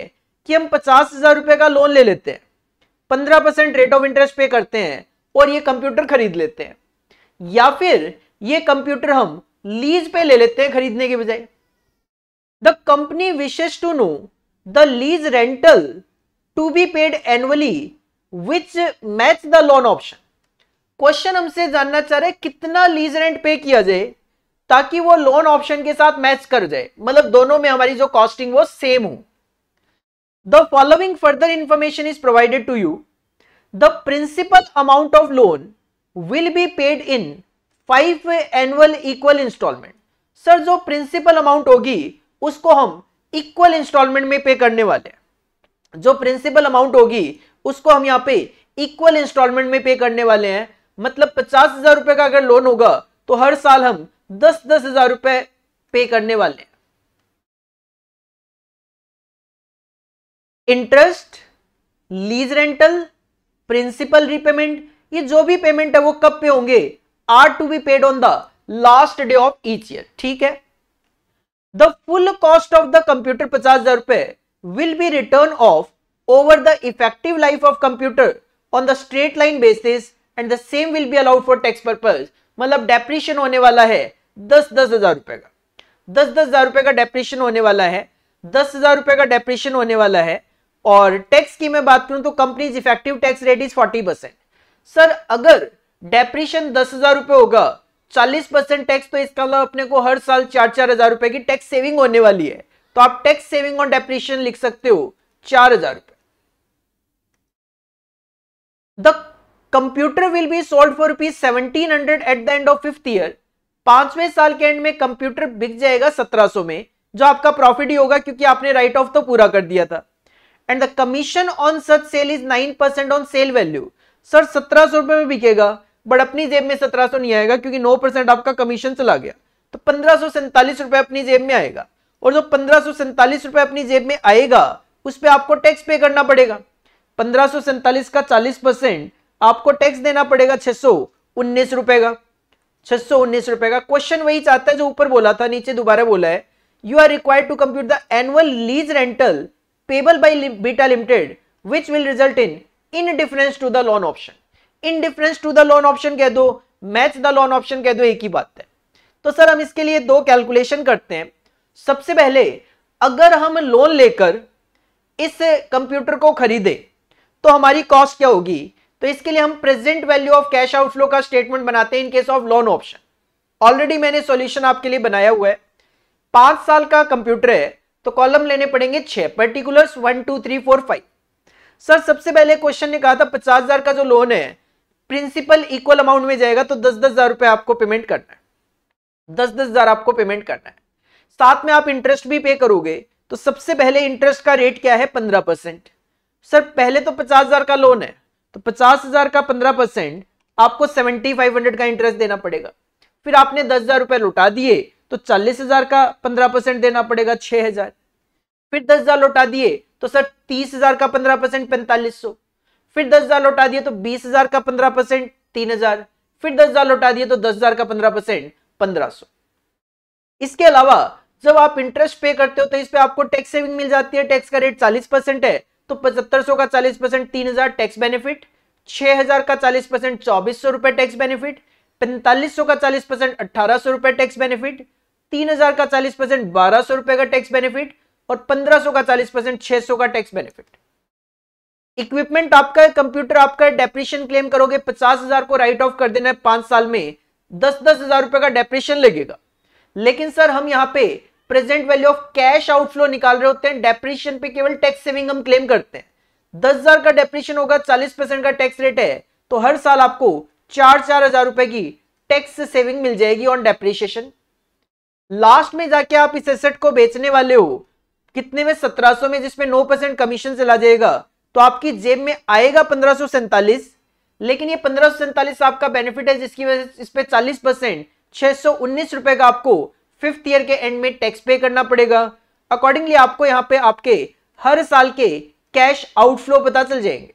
A: कि हम पचास हजार रुपए का लोन ले लेते हैं पंद्रह परसेंट रेट ऑफ इंटरेस्ट पे करते हैं और ये कंप्यूटर खरीद लेते हैं या फिर ये कंप्यूटर हम लीज पे ले लेते हैं खरीदने के बजाय the company wishes to know the lease rental to be paid annually which match the loan option question हमसे जानना चाह रहे कितना लीज रेंट पे किया जाए ताकि वो लोन ऑप्शन के साथ मैच कर जाए मतलब दोनों में हमारी जो कॉस्टिंग वो सेम हो the following further information is provided to you the principal amount of loan will be paid in five annual equal installment sir जो प्रिंसिपल अमाउंट होगी उसको हम इक्वल इंस्टॉलमेंट में पे करने वाले हैं जो प्रिंसिपल अमाउंट होगी उसको हम यहां पे इक्वल इंस्टॉलमेंट में पे करने वाले हैं मतलब पचास हजार रुपए का अगर लोन होगा तो हर साल हम दस दस हजार रुपए पे करने वाले हैं interest lease rental principal repayment ये जो भी पेमेंट है वो कब पे होंगे are to be paid on the last day of each year ठीक है the full cost of the computer पचास हजार रुपए will be return of over the effective life of computer on the straight line basis and the same will be allowed for tax purpose मतलब depreciation होने वाला है दस दस हजार रुपए का दस दस हजार रुपए का डेप्रिशन होने वाला है दस हजार रुपए का डेप्रिशन होने वाला है और टैक्स की मैं बात करूं तो companies effective tax rate is forty percent sir अगर डेप्रिशन दस हजार रुपए होगा चालीस परसेंट टैक्स तो इसका मतलब अपने को हर साल चार चार हजार रुपए की टैक्स सेविंग होने वाली है तो आप टैक्स सेविंग और डेप्रिशन लिख सकते हो चार हजार रुपए the computer will be sold for rupees seventeen hundred at the end of fifth year पांचवें साल के एंड में कंप्यूटर बिक जाएगा सत्रह सो में जो आपका प्रॉफिट ही होगा क्योंकि आपने राइट ऑफ तो पूरा कर दिया था and the commission on such sale is nine percent on sale value sir सत्रह सौ रुपए में बिकेगा बट अपनी जेब में सत्रह सौ नहीं आएगा क्योंकि नौ परसेंट आपका कमीशन चला गया तो पंद्रह सौ सैंतालीस रुपए अपनी जेब में आएगा और जो पंद्रह सौ सैंतालीस रुपए अपनी जेब में आएगा उस पर आपको टैक्स पे करना पड़ेगा पंद्रह सौ सैंतालीस का चालीस परसेंट आपको टैक्स देना पड़ेगा छह सौ उन्नीस रुपए का छह सौ उन्नीस रुपए का क्वेश्चन वही चाहता है जो ऊपर बोला था नीचे दोबारा बोला है you are required to compute the annual lease rental payable by Beta limited which will result in in difference to the loan option in difference to the loan option कह दो मैच द लोन ऑप्शन कह दो एक ही बात है तो sir हम इसके लिए दो कैलकुलेशन करते हैं सबसे पहले अगर हम लोन लेकर इस कंप्यूटर को खरीदे तो हमारी कॉस्ट क्या होगी तो इसके लिए हम present value of cash outflow का स्टेटमेंट बनाते हैं in case of loan option already मैंने सॉल्यूशन आपके लिए बनाया हुआ है पांच साल का कंप्यूटर है तो कॉलम लेने पड़ेंगे छह particulars one two three four five sir सबसे पहले क्वेश्चन ने कहा था पचास हजार का जो लोन है प्रिंसिपल इक्वल अमाउंट में जाएगा तो दस दस हजार रुपए आपको पेमेंट करना है दस दस हजार आपको पेमेंट करना है साथ में आप इंटरेस्ट भी पे करोगे तो सबसे पहले इंटरेस्ट का रेट क्या है पंद्रह परसेंट सर पहले तो पचास हजार का लोन है तो पचास हजार का पंद्रह परसेंट आपको सेवेंटी फाइव हंड्रेड का इंटरेस्ट देना पड़ेगा फिर आपने दस हजार रुपए लौटा दिए तो चालीस हजार का पंद्रह परसेंट देना पड़ेगा छह हजार फिर दस हजार लौटा दिए तो सर तीस हजार का पंद्रह परसेंट पैंतालीस सौ फिर दस हजार लौटा दिए तो बीस हजार का पंद्रह परसेंट तीन हजार फिर दस हजार लौटा दिए तो दस हजार का पंद्रह परसेंट पंद्रह सौ इसके अलावा जब आप इंटरेस्ट पे करते हो तो इस पर आपको टैक्स सेविंग मिल जाती है टैक्स का रेट चालीस परसेंट है तो पचहत्तर सौ का चालीस परसेंट तीन हजार टैक्स बेनिफिट छह हजार का चालीस परसेंट चौबीस सौ रुपए टैक्स बेनिफिट पैंतालीस सौ का चालीस परसेंट अठारह सौ रुपए टैक्स बेनिफिट तीन हजार का चालीस परसेंट बारह सौ रुपए का टैक्स बेनिफिट और पंद्रह सौ का चालीस परसेंट छह सौ का टैक्स बेनिफिट इक्विपमेंट आपका कंप्यूटर आपका डेप्रिशन क्लेम करोगे पचास हजार को राइट ऑफ कर देना है पांच साल में दस दस हजार रुपए का डेप्रिशन लगेगा लेकिन सर हम यहाँ पे present value of cash outflow निकाल रहे होते हैं डेप्रिशन पे केवल टैक्स सेविंग हम क्लेम करते हैं दस हजार का डेप्रिशन होगा चालीस परसेंट का टैक्स रेट है तो हर साल आपको चार चार हजार रुपए की टैक्स सेविंग मिल जाएगी ऑन डेप्रिशिएशन लास्ट में जाके आप इस एसेट को बेचने वाले हो कितने में सत्रह सौ में जिसमें नौ परसेंट कमीशन चला जाएगा तो आपकी जेब में आएगा पंद्रह सौ सैंतालीस लेकिन ये पंद्रह सौ सैंतालीस आपका बेनिफिट है जिसकी वजह से इस पर चालीस परसेंट छह सौ उन्नीस रुपए का आपको फिफ्थ ईयर के एंड में टैक्स पे करना पड़ेगा अकॉर्डिंगली आपको यहाँ पे आपके हर साल के कैश आउटफ्लो पता चल जाएंगे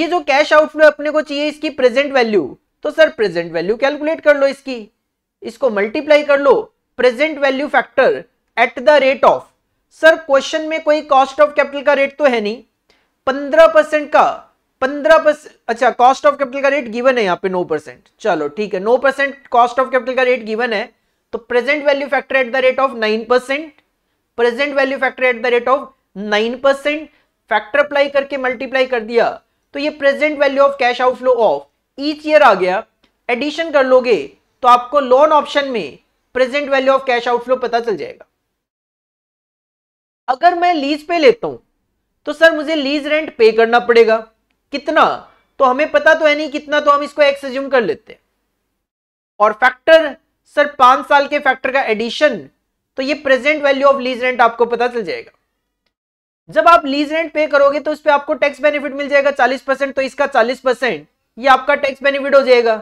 A: ये जो कैश आउटफ्लो अपने को चाहिए इसकी प्रेजेंट वैल्यू तो सर प्रेजेंट वैल्यू कैलकुलेट कर लो इसकी इसको मल्टीप्लाई कर लो present value factor at the rate of sir question में कोई कॉस्ट ऑफ कैपिटल का रेट तो है नहीं पंद्रह परसेंट का पंद्रह परसेंट अच्छा कॉस्ट ऑफ कैपिटल का रेट गिवन है यहाँ पे नो परसेंट चलो ठीक है no percent cost of capital का रेट गिवन है तो present value factor at the rate of nine percent present value factor at the rate of nine percent factor apply करके मल्टीप्लाई कर दिया तो ये present value of cash outflow of each year आ गया addition कर लोगे तो आपको लोन ऑप्शन में present value of cash outflow पता चल जाएगा अगर मैं लीज पे लेता हूं तो सर मुझे लीज रेंट पे करना पड़ेगा कितना तो हमें पता तो है नहीं कितना तो हम इसको एक्स एज्यूम कर लेते हैं और फैक्टर सर पांच साल के फैक्टर का एडिशन तो ये present value of lease rent आपको पता चल जाएगा जब आप लीज रेंट पे करोगे तो उस पर आपको टैक्स बेनिफिट मिल जाएगा 40 परसेंट तो इसका 40 परसेंट ये आपका टैक्स बेनिफिट हो जाएगा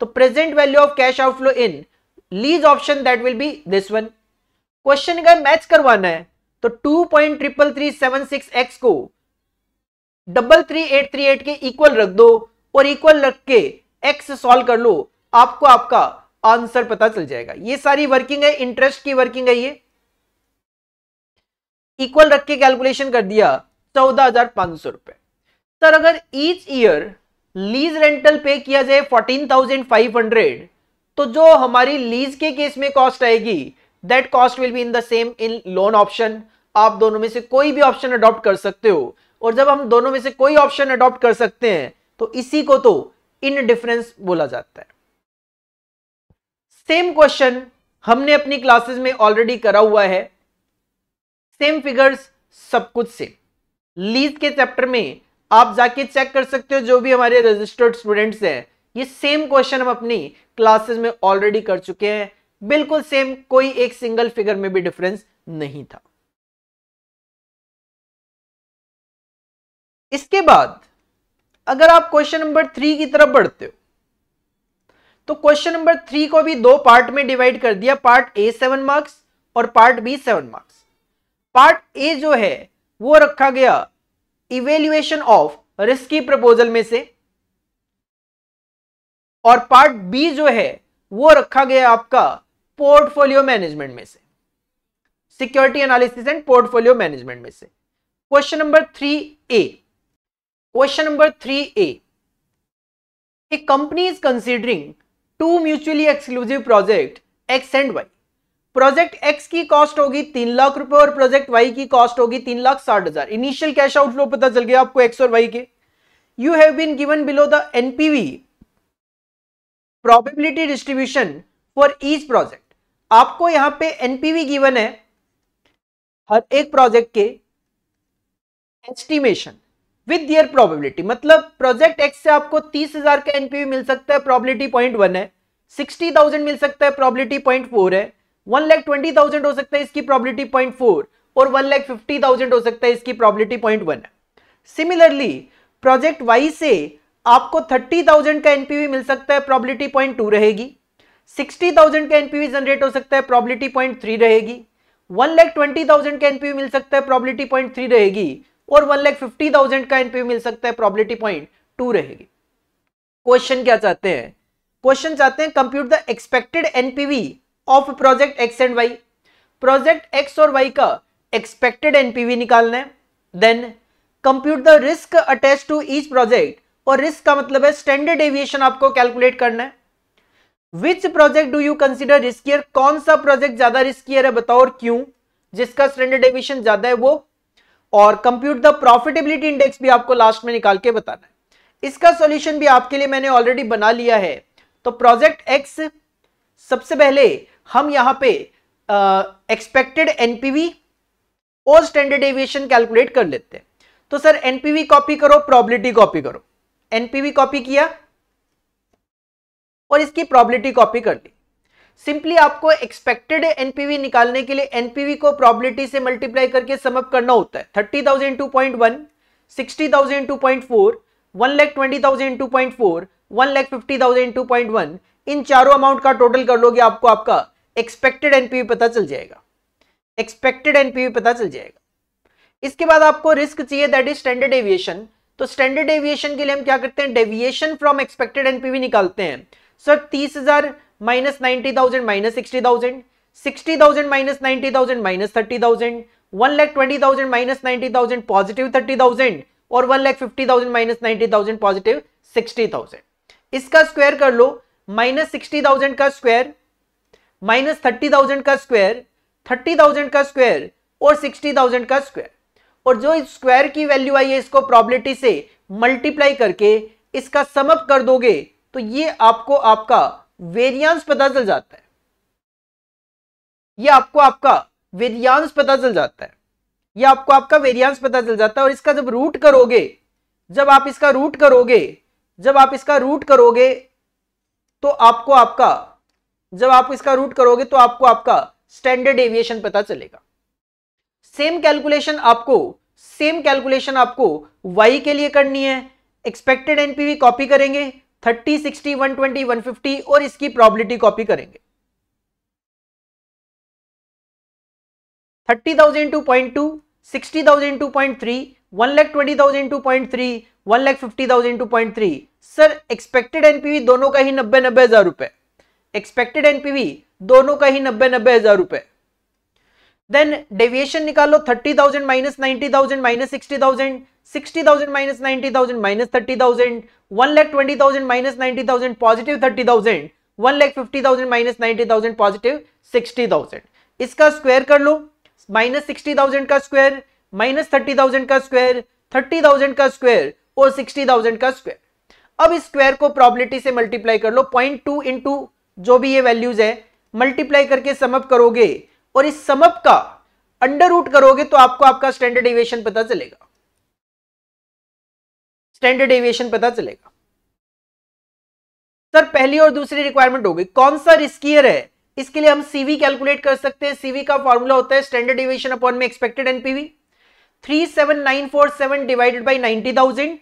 A: तो present value of cash outflow in lease option that will be this one question का मैच करवाना है तो two point triple three seven six X को double three eight three eight के इक्वल रख दो और इक्वल रख के एक्स सॉल्व कर लो आपको आपका आंसर पता चल जाएगा ये सारी वर्किंग है इंटरेस्ट की वर्किंग है ये इक्वल रख के कैलकुलेशन कर दिया चौदह हजार पांच सौ रुपए सर अगर ईच ईयर लीज रेंटल पे किया जाए फोर्टीन थाउजेंड फाइव हंड्रेड तो जो हमारी लीज के केस में कॉस्ट आएगी that cost will be in the same in loan option आप दोनों में से कोई भी ऑप्शन अडॉप्ट कर सकते हो और जब हम दोनों में से कोई ऑप्शन अडॉप्ट कर सकते हैं तो इसी को तो इन डिफरेंस बोला जाता है सेम क्वेश्चन हमने अपनी क्लासेस में ऑलरेडी करा हुआ है सेम फिगर्स सब कुछ सेम लीज के चैप्टर में आप जाके चेक कर सकते हो जो भी हमारे रजिस्टर्ड स्टूडेंट्स हैं ये सेम क्वेश्चन हम अपनी क्लासेस में ऑलरेडी कर चुके हैं बिल्कुल सेम कोई एक सिंगल फिगर में भी डिफरेंस नहीं था इसके बाद अगर आप क्वेश्चन नंबर थ्री की तरफ बढ़ते हो तो क्वेश्चन नंबर थ्री को भी दो पार्ट में डिवाइड कर दिया पार्ट ए सेवन मार्क्स और part B seven marks part A जो है वो रखा गया इवेल्युएशन ऑफ रिस्की प्रपोजल में से और पार्ट बी जो है वो रखा गया आपका पोर्टफोलियो मैनेजमेंट में से security analysis and portfolio management में से question number three A question number three A company is considering two mutually exclusive project X and Y project X की कॉस्ट होगी तीन लाख रुपए और प्रोजेक्ट वाई की कॉस्ट होगी तीन लाख साठ हजार इनिशियल कैश आउटफ्लो पता चल गया आपको एक्स और वाई के you have been given below the NPV probability distribution for each project आपको यहां पे एनपीवी गिवन है हर एक प्रोजेक्ट के एस्टिमेशन विद दियर प्रोबेबिलिटी मतलब प्रोजेक्ट एक्स से आपको तीस हजार का एनपीवी मिल सकता है प्रॉबिलिटी पॉइंट वन है सिक्सटी थाउजेंड मिल सकता है प्रॉबिलिटी पॉइंट फोर है वन लैख ट्वेंटी थाउजेंड हो सकता है इसकी प्रॉबिलिटी पॉइंट फोर और वन लैख फिफ्टी थाउजेंड हो सकता है इसकी प्रोबेबिलिटी पॉइंट वन है सिमिलरली प्रोजेक्ट वाई से आपको थर्टी थाउजेंड का एनपीवी मिल सकता है प्रोबेबिलिटी पॉइंट टू रहेगी सिक्सटी थाउजेंड का एनपीवी जनरेट हो सकता है प्रोबेबिलिटी पॉइंट थ्री रहेगी वन लैख ट्वेंटी थाउजेंड का एनपीवी मिल सकता है प्रोबेबिलिटी पॉइंट थ्री रहेगी और वन लैख फिफ्टी थाउजेंड का एनपीवी मिल सकता है प्रॉबिलिटी पॉइंट टू रहेगी क्वेश्चन क्या चाहते हैं क्वेश्चन चाहते हैं compute the expected NPV of project X and Y project X और वाई का एक्सपेक्टेड एनपीवी निकालना है then compute the risk attach to each project और रिस्क का मतलब है स्टैंडर्ड एविएशन आपको कैलकुलेट करना है which project do you consider riskier कौन सा प्रोजेक्ट ज्यादा रिस्कियर है बताओ और क्यों जिसका स्टैंडर्ड एविएशन ज्यादा है वो और कंप्यूट द प्रॉफिटेबिलिटी इंडेक्स भी आपको लास्ट में निकाल के बताना है इसका सॉल्यूशन भी आपके लिए मैंने ऑलरेडी बना लिया है तो प्रोजेक्ट एक्स सबसे पहले हम यहां पे एक्सपेक्टेड एनपीवी और स्टैंडर्ड एविएशन कैलकुलेट कर लेते हैं तो सर एनपीवी कॉपी करो प्रॉबिलिटी कॉपी करो एनपीवी कॉपी किया और इसकी प्रॉबिलिटी कॉपी कर ली सिंपली आपको एक्सपेक्टेड एनपीवी निकालने के लिए एनपीवी को प्रोबेबिलिटी से मल्टीप्लाई करके समअप करना होता है thirty thousand to point one sixty thousand to point four one lakh twenty thousand to point four one lakh fifty thousand to point one इन चारों अमाउंट का टोटल कर लोगे आपको आपका एक्सपेक्टेड एनपीवी पता चल जाएगा एक्सपेक्टेड एनपीवी पता चल जाएगा इसके बाद आपको रिस्क चाहिए दैट इज स्टैंडर्ड एविएशन तो स्टैंडर्ड एविएशन के लिए हम क्या करते हैं डेविएशन फ्रॉम एक्सपेक्टेड एनपीवी निकालते हैं सर तीस हजार minus ninety thousand minus sixty thousand sixty thousand minus ninety thousand minus thirty thousand one lakh twenty thousand minus ninety thousand positive thirty thousand और one lakh fifty thousand minus ninety thousand positive sixty thousand इसका square कर लो minus sixty thousand का square minus thirty thousand का square thirty thousand का square और sixty thousand का square और जो स्क्वायर की वैल्यू आई है इसको प्रॉब्लिटी से मल्टीप्लाई करके इसका समअप कर दोगे तो ये आपको आपका वेरियांस पता चल जाता है ये आपको आपका वेरियांस पता चल जाता है ये आपको आपका वेरियांस पता चल जाता है और इसका जब रूट करोगे जब आप इसका रूट करोगे जब आप इसका रूट करोगे तो आपको आपका जब आप इसका रूट करोगे तो आपको आपका स्टैंडर्ड एविएशन पता चलेगा सेम कैलकुलेशन आपको सेम कैलकुलेशन आपको वाई के लिए करनी है एक्सपेक्टेड एनपीवी कॉपी करेंगे thirty sixty one twenty one fifty और इसकी प्रॉबिलिटी कॉपी करेंगे thirty thousand to point two sixty thousand to point three one lakh twenty thousand to point three one lakh fifty thousand to point three sir expected NPV दोनों का ही नब्बे नब्बे हजार रुपए expected NPV दोनों का ही नब्बे नब्बे हजार रुपए देन डेविएशन निकालो thirty thousand minus ninety thousand minus sixty thousand sixty thousand minus ninety thousand minus thirty thousand one lakh twenty thousand minus ninety thousand positive thirty thousand one lakh fifty thousand minus ninety thousand positive sixty thousand इसका square कर लो minus sixty thousand का square minus thirty thousand का square thirty thousand का square और sixty thousand का square अब इस स्क्वायर को प्रॉबिलिटी से मल्टीप्लाई कर लो पॉइंट टू इंटू जो भी ये वैल्यूज है मल्टीप्लाई करके समअप करोगे और इस समअप का अंडर रूट करोगे तो आपको आपका स्टैंडर्ड इवेशन पता चलेगा स्टैंडर्ड एविएशन पता चलेगा सर पहली और दूसरी रिक्वायरमेंट हो गई कौन सा रिस्कियर है इसके लिए हम सीवी कैलकुलेट कर सकते हैं सीवी का फॉर्मूला होता है स्टैंडर्ड एविएशन अपॉन में expected NPV three seven nine four seven divided by ninety thousand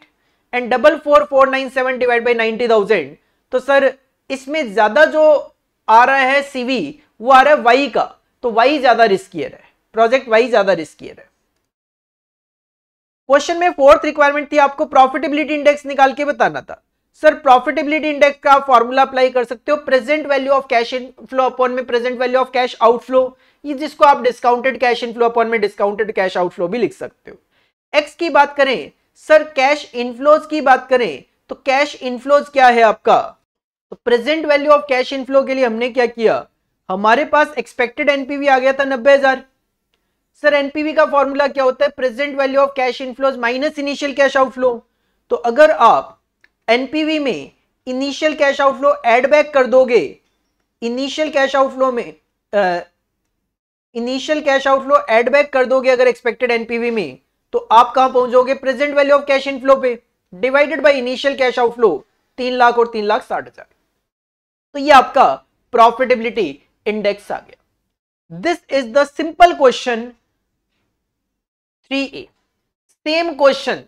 A: and double four four nine seven divide by ninety thousand तो सर इसमें ज्यादा जो आ रहा है सीवी वो आ रहा है वाई का तो वाई ज्यादा रिस्कियर है प्रोजेक्ट वाई ज्यादा रिस्कियर है क्वेश्चन में फोर्थ रिक्वायरमेंट थी आपको प्रॉफिटेबिलिटी इंडेक्स निकाल के बताना था सर प्रॉफिटेबिलिटी इंडेक्स का फॉर्मूला अप्लाई कर सकते हो present value of cash inflow upon में present value of cash outflow ये जिसको आप discounted cash inflow upon में डिस्काउंटेड कैश आउटफ्लो भी लिख सकते हो एक्स की बात करें सर कैश इनफ्लोज की बात करें तो कैश इनफ्लोज क्या है आपका तो present value of cash inflow के लिए हमने क्या किया हमारे पास एक्सपेक्टेड एनपीवी आ गया था नब्बे हजार सर एनपीवी का फॉर्मूला क्या होता है present value of cash inflows minus initial cash outflow तो अगर आप एनपीवी में initial cash outflow add back कर दोगे इनिशियल कैश आउटफ्लो में initial cash outflow add back कर दोगे अगर एक्सपेक्टेड एनपीवी में तो आप कहां पहुंचोगे present value of cash inflow पे divided by initial cash outflow तीन लाख और तीन लाख साठ हजार तो ये आपका प्रॉफिटेबिलिटी इंडेक्स आ गया this is the simple question three A same question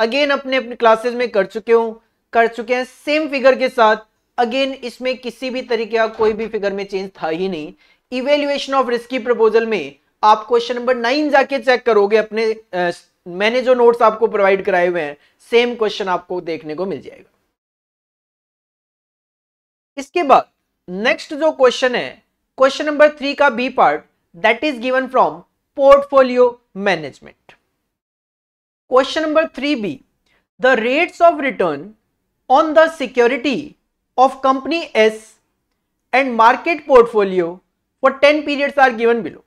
A: again अपने अपने क्लासेस में कर चुके हूं कर चुके हैं सेम फिगर के साथ अगेन इसमें किसी भी तरीके का कोई भी फिगर में चेंज था ही नहीं इवेल्युएशन ऑफ रिस्की प्रपोजल में आप क्वेश्चन नंबर नाइन जाके चेक करोगे अपने आ, मैंने जो नोट्स आपको प्रोवाइड कराए हुए हैं सेम क्वेश्चन आपको देखने को मिल जाएगा इसके बाद नेक्स्ट जो क्वेश्चन है क्वेश्चन नंबर थ्री का B part that is given from portfolio management question number three B the rates of return on the security of company S and market portfolio for ten periods are given below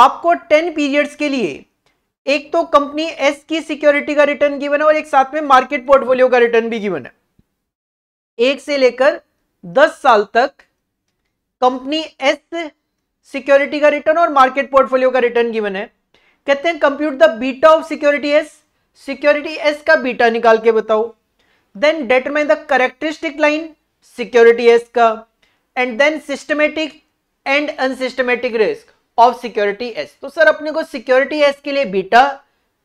A: आपको ten periods के लिए एक तो company S की security का return given है और एक साथ में मार्केट पोर्टफोलियो का रिटर्न भी गिवन है एक से लेकर दस साल तक कंपनी एस सिक्योरिटी का रिटर्न और मार्केट पोर्टफोलियो का रिटर्न गिवन है कहते हैं compute the beta of security S security S का बीटा निकाल के बताओ then determine the characteristic line security S का and then systematic and unsystematic risk of security S तो सर अपने को सिक्योरिटी एस के लिए बीटा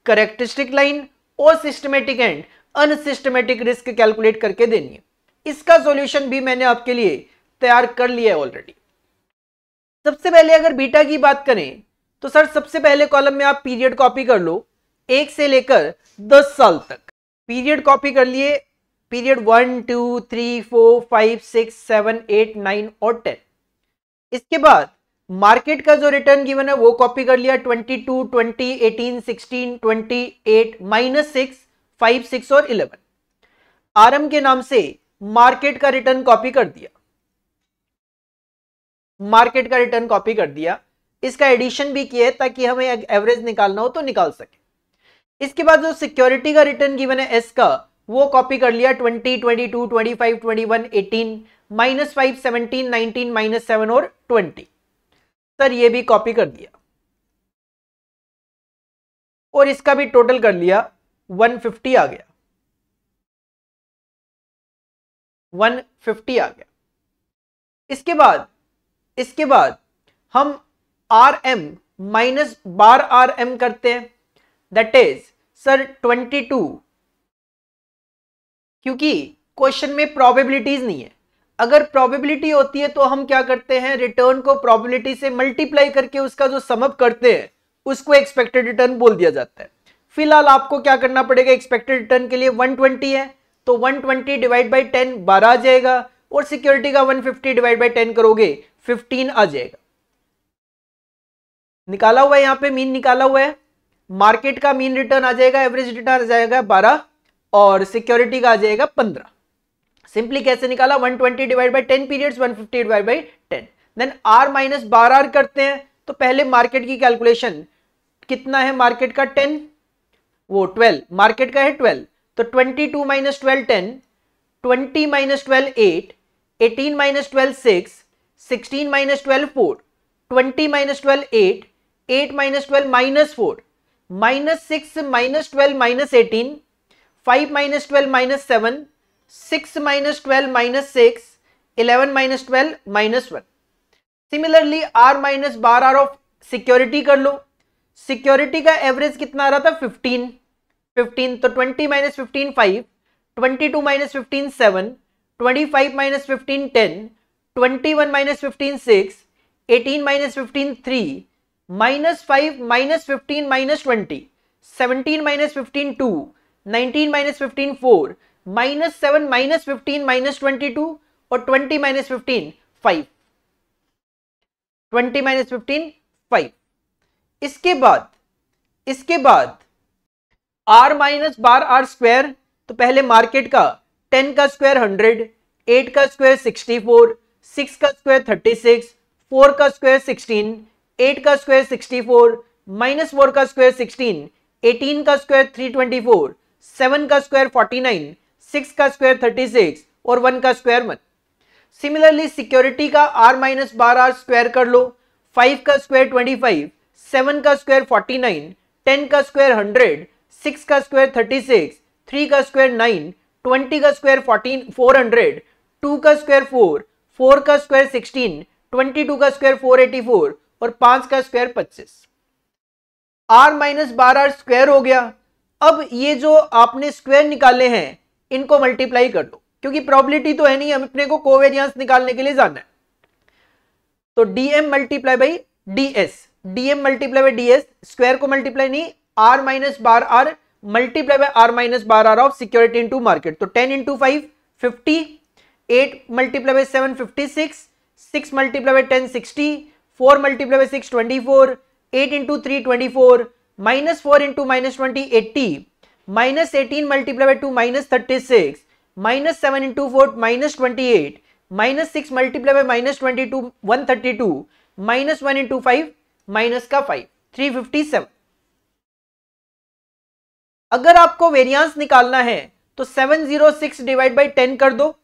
A: करेक्टरिस्टिक लाइन और systematic and unsystematic risk calculate करके देनी है इसका सॉल्यूशन भी मैंने आपके लिए तैयार कर लिया है ऑलरेडी सबसे पहले अगर बीटा की बात करें तो सर सबसे पहले कॉलम में आप पीरियड कॉपी कर लो एक से लेकर दस साल तक पीरियड कॉपी कर लिए period one two three four five six seven eight nine और टेन इसके बाद मार्केट का जो रिटर्न गिवन है वो कॉपी कर लिया twenty two twenty eighteen sixteen twenty eight minus six five six और इलेवन आरम के नाम से मार्केट का रिटर्न कॉपी कर दिया मार्केट का रिटर्न कॉपी कर दिया इसका एडिशन भी किया है ताकि हमें एवरेज निकालना हो तो निकाल सके इसके बाद जो सिक्योरिटी का रिटर्न गिवन है एस का वो कॉपी कर लिया 20, 22, 25, 21, 18, minus five seventeen nineteen minus seven और ट्वेंटी सर ये भी कॉपी कर दिया और इसका भी टोटल कर लिया 150 आ गया 150 आ गया इसके बाद इसके बाद हम R M minus bar R M करते हैं that is sir twenty two क्योंकि क्वेश्चन में प्रोबेबिलिटीज नहीं है अगर प्रोबेबिलिटी होती है तो हम क्या करते हैं रिटर्न को प्रोबेबिलिटी से मल्टीप्लाई करके उसका जो समअप करते हैं उसको एक्सपेक्टेड रिटर्न बोल दिया जाता है फिलहाल आपको क्या करना पड़ेगा एक्सपेक्टेड रिटर्न के लिए 120 है तो 120 डिवाइड बाई 10 बारह आ जाएगा और सिक्योरिटी का 150 डिवाइड बाई 10 करोगे फिफ्टीन आ जाएगा निकाला हुआ है यहां पे मीन निकाला हुआ है मार्केट का मीन रिटर्न आ जाएगा एवरेज रिटर्न आ जाएगा बारह और सिक्योरिटी का आ जाएगा पंद्रह सिंपली कैसे निकाला 120 twenty divide by ten period one fifty divide by ten then R minus bar R करते हैं तो पहले मार्केट की कैलकुलेशन कितना है मार्केट का 10 वो 12 मार्केट का है 12 तो 22 two minus twelve ten twenty minus twelve eight eighteen minus twelve six 16 minus twelve four twenty minus twelve eight eight minus twelve minus four minus six minus twelve minus eighteen five minus twelve minus seven six minus twelve minus six eleven minus twelve minus one similarly R minus bar R of security कर लो security का average कितना आ रहा था fifteen fifteen तो twenty minus fifteen five twenty two minus fifteen seven twenty five minus fifteen ten twenty one minus fifteen six eighteen minus fifteen three minus five minus fifteen minus twenty seventeen minus fifteen two nineteen minus fifteen four minus seven minus fifteen minus twenty two और twenty minus fifteen five twenty minus fifteen five इसके बाद इसके बाद R minus bar R square तो पहले market का ten का square hundred eight का स्क्वायर सिक्सटी फोर सिक्स का स्क्वायर थर्टी सिक्स फोर का स्क्वायर सिक्सटीन एट का square sixty four minus four का स्क्वायर सिक्सटीन एटीन का square three twenty four seven का स्क्वायर फोर्टी नाइन सिक्स का square thirty six और one का square one similarly security का R minus bar R square कर लो फाइव का स्क्वायर ट्वेंटी फाइव सेवन का स्क्वायर फोर्टी नाइन टेन का स्क्वायर हंड्रेड सिक्स का स्क्वायर थर्टी सिक्स थ्री का स्क्वायर नाइन ट्वेंटी का square fourteen four hundred two का स्क्वायर फोर फोर का स्क्वायर सिक्सटीन ट्वेंटी टू का square four eighty four और पांच का स्क्वायर पच्चीस R minus bar R square हो गया अब ये जो आपने स्क्वायर निकाले हैं इनको मल्टीप्लाई कर लो क्योंकि प्रॉबिलिटी तो है नहीं हम अपने को कोवेरियंस निकालने के लिए जाना है तो DM multiply by DS DM multiply by DS square को मल्टीप्लाई नहीं R minus bar R multiply by R minus bar R of security into market तो ten into five fifty eight multiply by seven fifty six six multiply by ten sixty four multiply by six twenty four eight into three twenty four minus four into minus twenty eighty minus eighteen multiply by two minus thirty six minus seven into four minus twenty eight minus six multiply by minus twenty two one thirty two minus one into five minus का five three fifty seven अगर आपको variance निकालना है तो seven zero six divide by ten कर दो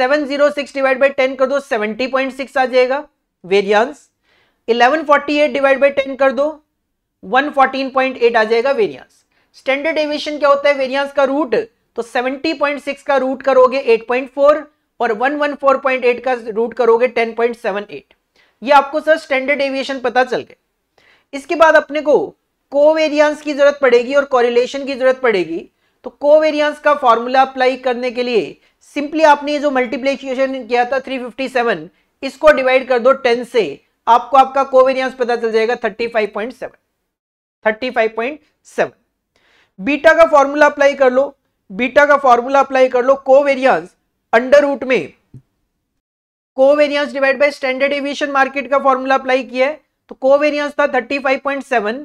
A: seven zero six divide by ten कर दो सेवेंटी पॉइंट सिक्स आ जाएगा variance eleven forty eight divide by ten कर दो वन फोर्टीन पॉइंट एट आ जाएगा वेरियंस स्टैंडर्ड एविएशन क्या होता है वेरियंस का रूट तो सेवेंटी पॉइंट सिक्स का रूट करोगे एट पॉइंट फोर और one one four point eight का रूट करोगे टेन पॉइंट सेवन एट ये आपको सर स्टैंडर्ड एविएशन पता चल गया इसके बाद अपने को कोवेरियंस की जरूरत पड़ेगी और कॉरिलेशन की जरूरत पड़ेगी तो कोवेरियंस का फॉर्मूला अप्लाई करने के लिए सिंपली आपने जो मल्टीप्लीकेशन किया था 357 इसको डिवाइड कर दो 10 से आपको आपका कोवेरियंस पता चल जाएगा 35.7 35.7 बीटा का फॉर्मूला अप्लाई कर लो बीटा का फॉर्मूला अप्लाई कर लो कोवेरियंस अंडर रूट में covariance divide by standard deviation market का फॉर्मूला अप्लाई किया है तो कोवेरियंस था 35.7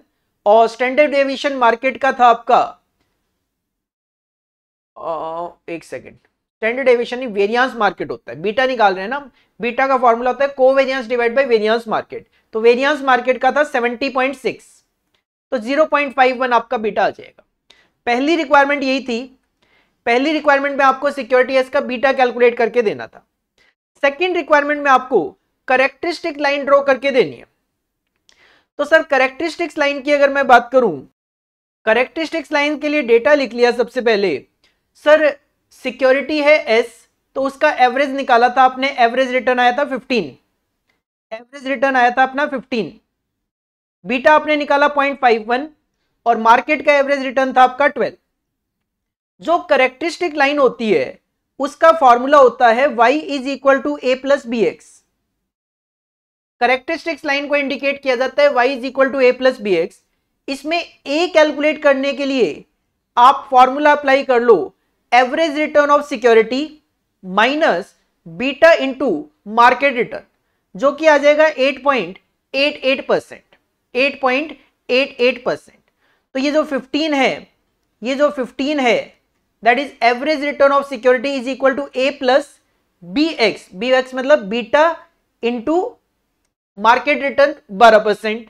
A: और स्टैंडर्ड एविएशन मार्केट का था आपका ओ, एक सेकेंड स्टैंडर्ड एविएशन नहीं वेरियांस मार्केट होता है बीटा निकाल रहे हैं ना बीटा का फॉर्मूला होता है को variance divide by variance market तो वेरियंस मार्केट का था 70.6 तो 0.51 आपका बीटा आ जाएगा पहली रिक्वायरमेंट यही थी पहली रिक्वायरमेंट में आपको सिक्योरिटी एस का बीटा कैलकुलेट करके देना था सेकेंड रिक्वायरमेंट में आपको करेक्टरिस्टिक लाइन ड्रॉ करके देनी है तो सर करेक्टरिस्टिक्स लाइन की अगर मैं बात करूं करेक्टरिस्टिक्स लाइन के लिए डेटा लिख लिया सबसे पहले सर सिक्योरिटी है एस तो उसका एवरेज निकाला था आपने एवरेज रिटर्न आया था फिफ्टीन एवरेज रिटर्न आया था अपना फिफ्टीन बीटा आपने निकाला पॉइंट फाइव वन और मार्केट का एवरेज रिटर्न था आपका ट्वेल्व जो करेक्टरिस्टिक लाइन होती है उसका फॉर्मूला होता है Y is equal to A plus B X characteristics line को इंडिकेट किया जाता है Y is equal to A plus B X इसमें ए कैलकुलेट करने के लिए आप फॉर्मूला अप्लाई कर लो average return of security minus beta into market return जो कि आ जाएगा 8.88 परसेंट एट परसेंट तो ये जो 15 है ये जो 15 है that is average return of security is equal to A plus B X B X मतलब बीटा इंटू मार्केट रिटर्न बारह परसेंट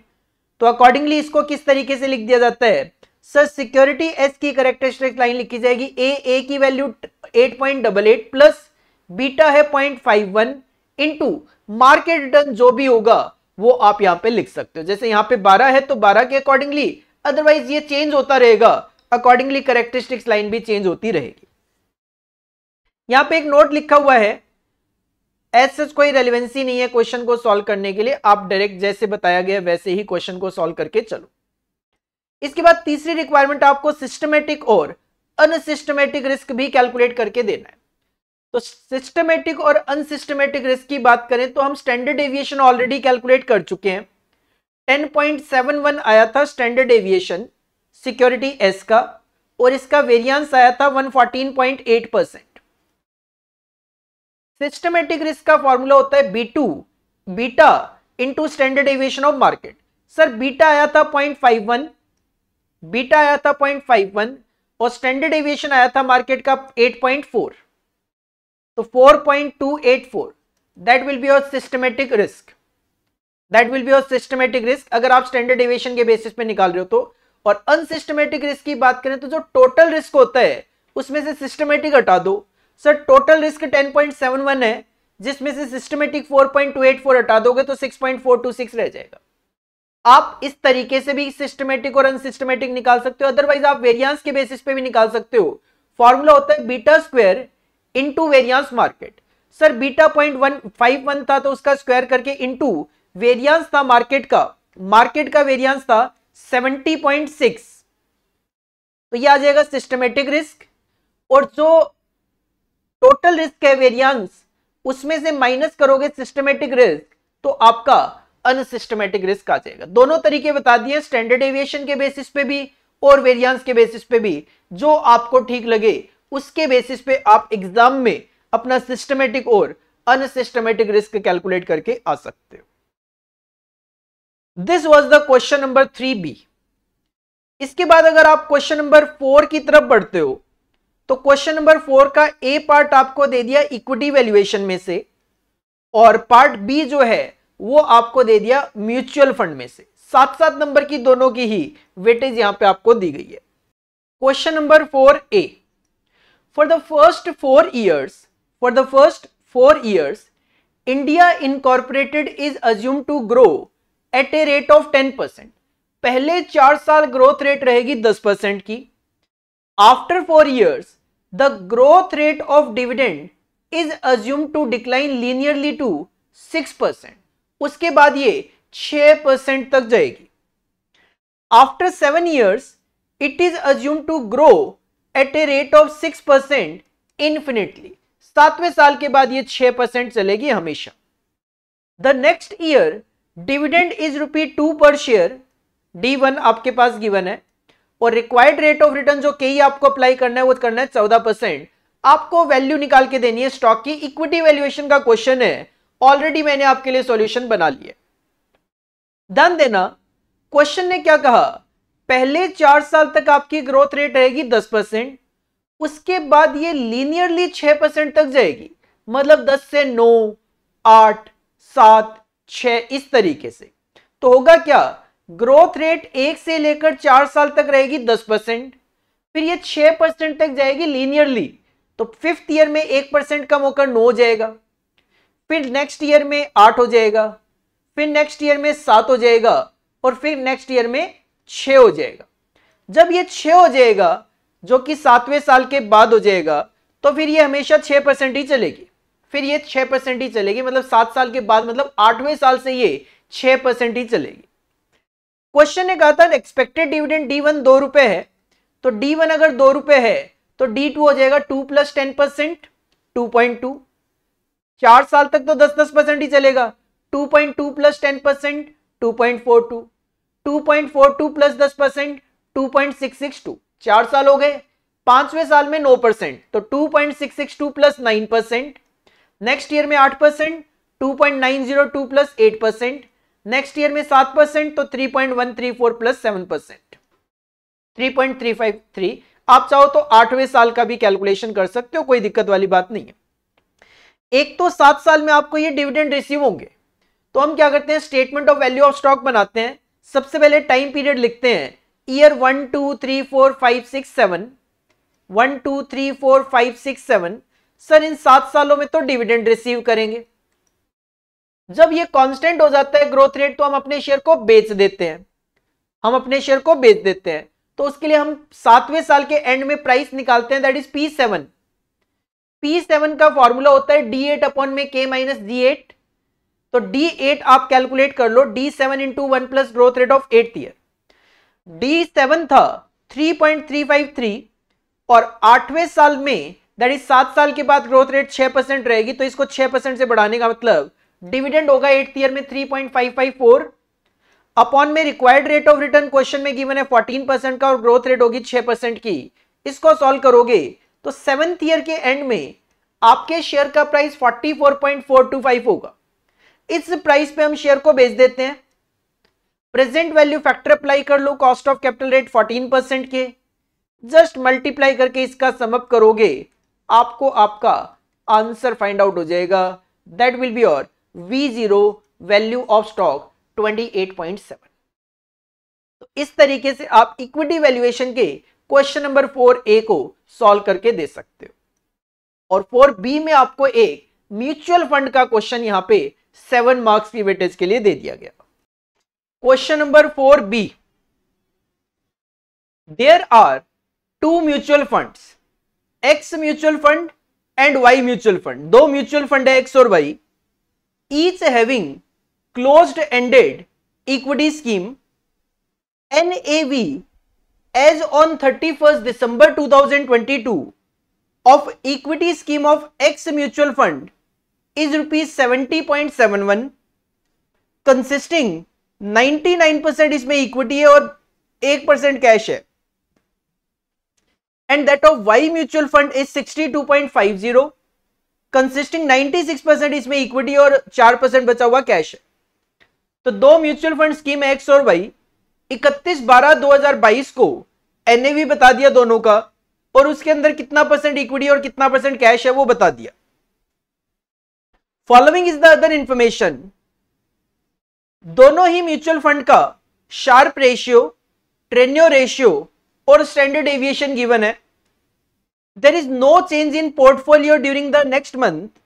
A: तो अकॉर्डिंगली इसको किस तरीके से लिख दिया जाता है सर सिक्योरिटी एस की करेक्टरिस्टिक लाइन लिखी जाएगी ए ए की वैल्यू 8.88 प्लस बीटा है 0.51 इनटू मार्केट रिटर्न जो भी होगा वो आप यहां पे लिख सकते हो जैसे यहां पे 12 है तो 12 के अकॉर्डिंगली अदरवाइज ये चेंज होता रहेगा अकॉर्डिंगली करेक्टरिस्टिक्स लाइन भी चेंज होती रहेगी यहां पे एक नोट लिखा हुआ है एस सच कोई रेलिवेंसी नहीं है क्वेश्चन को सॉल्व करने के लिए आप डायरेक्ट जैसे बताया गया वैसे ही क्वेश्चन को सॉल्व करके चलो इसके बाद तीसरी रिक्वायरमेंट आपको सिस्टमेटिक और अनसिस्टमेटिक रिस्क भी कैलकुलेट करके देना है तो सिस्टमेटिक और अनसिस्टमेटिक रिस्क की बात करें तो हम स्टैंडर्ड एविएशन ऑलरेडी कैलकुलेट कर चुके हैं 10.71 आया था स्टैंडर्ड एविएशन सिक्योरिटी एस का और इसका वेरियंस आया था 114.8 परसेंट सिस्टमेटिक रिस्क का फॉर्मूला होता है B two beta into standard deviation of market sir beta आया था वन बीटा आया था 0.51 और स्टैंडर्ड एविएशन आया था मार्केट का 8.4 तो 4.284 that will be your systematic risk that will be your systematic risk अगर आप स्टैंडर्ड एविएशन के बेसिस पे निकाल रहे हो तो और अनसिस्टमेटिक रिस्क की बात करें तो जो टोटल रिस्क होता है उसमें से सिस्टमेटिक हटा दो सर टोटल रिस्क वन है जिसमें से सिस्टमेटिक फोर हटा दोगे तो सिक्स रह जाएगा आप इस तरीके से भी सिस्टमेटिक और अनसिस्टमेटिक निकाल सकते हो अदरवाइज आप वेरियंस के बेसिस पे भी निकाल सकते हो फॉर्मूला होता है beta square into variance market sir beta point one five one था तो उसका स्क्वायर करके इंटू वेरियंस था मार्केट का मार्केट का वेरियंस था सेवेंटी पॉइंट सिक्स तो यह आ जाएगा सिस्टमेटिक रिस्क और जो टोटल रिस्क है वेरियंस उसमें से माइनस करोगे सिस्टमेटिक रिस्क तो आपका अनसिस्टमेटिक रिस्क आ जाएगा दोनों तरीके बता दिए स्टैंडर्ड एविएशन के बेसिस पे भी और वेरियंस के बेसिस पे भी जो आपको ठीक लगे उसके बेसिस पे आप एग्जाम में अपना सिस्टमेटिक और अनसिस्टमेटिक रिस्क कैलकुलेट करके आ सकते हो this was the question number three B इसके बाद अगर आप क्वेश्चन नंबर फोर की तरफ बढ़ते हो तो क्वेश्चन नंबर फोर का ए पार्ट आपको दे दिया इक्विटी वैल्यूएशन में से और पार्ट बी जो है वो आपको दे दिया म्यूचुअल फंड में से सात सात नंबर की दोनों की ही वेटेज यहां पे आपको दी गई है question number four A for the first four years for the first four years India incorporated is assume to grow at a rate of ten percent पहले चार साल ग्रोथ रेट रहेगी दस परसेंट की after four years the growth rate of dividend is assume to decline linearly to six percent उसके बाद ये छह परसेंट तक जाएगी after seven years it is assume to grow at a rate of six percent infinitely सातवें साल के बाद ये छह परसेंट चलेगी हमेशा the next year dividend is rupee two per share D one आपके पास गिवन है और रिक्वायर्ड रेट ऑफ रिटर्न जो कई आपको अप्लाई करना है वो करना है चौदह परसेंट आपको वैल्यू निकाल के देनी है स्टॉक की इक्विटी वैल्यूएशन का क्वेश्चन है ऑलरेडी मैंने आपके लिए सॉल्यूशन बना लिए ध्यान देना क्वेश्चन ने क्या कहा पहले चार साल तक आपकी ग्रोथ रेट रहेगी दस परसेंट उसके बाद ये लीनियरली छह परसेंट तक जाएगी मतलब दस से नौ आठ सात छ इस तरीके से तो होगा क्या ग्रोथ रेट एक से लेकर चार साल तक रहेगी दस परसेंट फिर ये छह परसेंट तक जाएगी लीनियरली तो फिफ्थ ईयर में एक परसेंट कम होकर नौ जाएगा फिर नेक्स्ट ईयर में आठ हो जाएगा फिर नेक्स्ट ईयर में सात हो जाएगा और फिर नेक्स्ट ईयर में छ हो जाएगा जब ये छ हो जाएगा जो कि सातवें साल के बाद हो जाएगा तो फिर ये हमेशा छह परसेंट ही चलेगी फिर ये छह परसेंट ही चलेगी मतलब सात साल के बाद मतलब आठवें साल से ये छह परसेंट ही चलेगी क्वेश्चन ने कहा था एक्सपेक्टेड डिविडेंड डी वन दो रुपए है तो डी वन अगर दो रुपए है तो डी टू हो जाएगा two plus ten percent two point two चार साल तक तो दस दस परसेंट ही चलेगा two point two plus ten percent two point four two two point four two plus दस percent two point six six two चार साल हो गए पांचवें साल में नौ परसेंट तो two point six six two plus nine percent next year में आठ percent two point nine zero two plus eight percent next year में सात परसेंट तो three point one three four plus seven percent three point three five three आप चाहो तो आठवें साल का भी कैलकुलेशन कर सकते हो कोई दिक्कत वाली बात नहीं है एक तो सात साल में आपको ये डिविडेंड रिसीव होंगे तो हम क्या करते हैं statement of value of stock बनाते हैं सबसे पहले टाइम पीरियड लिखते हैं year one two three four five six seven one two three four five six seven sir इन सात सालों में तो डिविडेंड रिसीव करेंगे जब ये कांस्टेंट हो जाता है ग्रोथ रेट तो हम अपने शेयर को बेच देते हैं हम अपने शेयर को बेच देते हैं तो उसके लिए हम सातवें साल के एंड में प्राइस निकालते हैं that is P seven P seven का फॉर्मूला होता है डी एट अपॉन में के माइनस डी एट तो डी एट आप कैलकुलेट कर लो D seven into one plus growth rate of eight year D seven था three point three five three और आठवें साल में दैट इज सात साल के बाद ग्रोथ रेट छह परसेंट रहेगी तो इसको छह परसेंट से बढ़ाने का मतलब डिविडेंड होगा एट ईयर में three point five five four upon में required rate of return question में गिवन है फोर्टीन परसेंट का और ग्रोथ रेट होगी छह परसेंट की इसको सॉल्व करोगे तो सेवेंथ ईयर के एंड में आपके शेयर का प्राइस 44.425 होगा इस प्राइस पे हम शेयर को बेच देते हैं प्रेजेंट वैल्यू फैक्टर अप्लाई कर लो cost of capital rate 14 percent के जस्ट मल्टीप्लाई करके इसका समअप करोगे आपको आपका आंसर फाइंड आउट हो जाएगा दैट विल बी और V zero value of stock 28.7 तो इस तरीके से आप इक्विटी वैल्यूएशन के क्वेश्चन नंबर फोर ए को सॉल्व करके दे सकते हो और फोर बी में आपको एक म्यूचुअल फंड का क्वेश्चन यहां पे सेवन मार्क्स की वेटेज के लिए दे दिया गया question number four B there are two mutual funds X mutual fund and Y mutual fund दो म्यूचुअल फंड है एक्स और Y each having closed ended equity scheme N A V as on thirty first December two of equity scheme of X mutual fund is rupees seventy consisting percent इसमें equity है और 1% cash है and that of Y mutual fund is 62.50 consisting 96% इसमें equity और चार percent बचा हुआ cash है तो दो म्यूचुअल फंड स्कीम एक्स और वाई इकतीस बारह दो हजार बाईस को एनएवी बता दिया दोनों का और उसके अंदर कितना परसेंट इक्विटी और कितना परसेंट कैश है वो बता दिया following is the other information दोनों ही म्यूचुअल फंड का शार्प रेशियो ट्रेन्यो रेशियो और स्टैंडर्ड एविएशन गिवन है there is no change in portfolio during the next month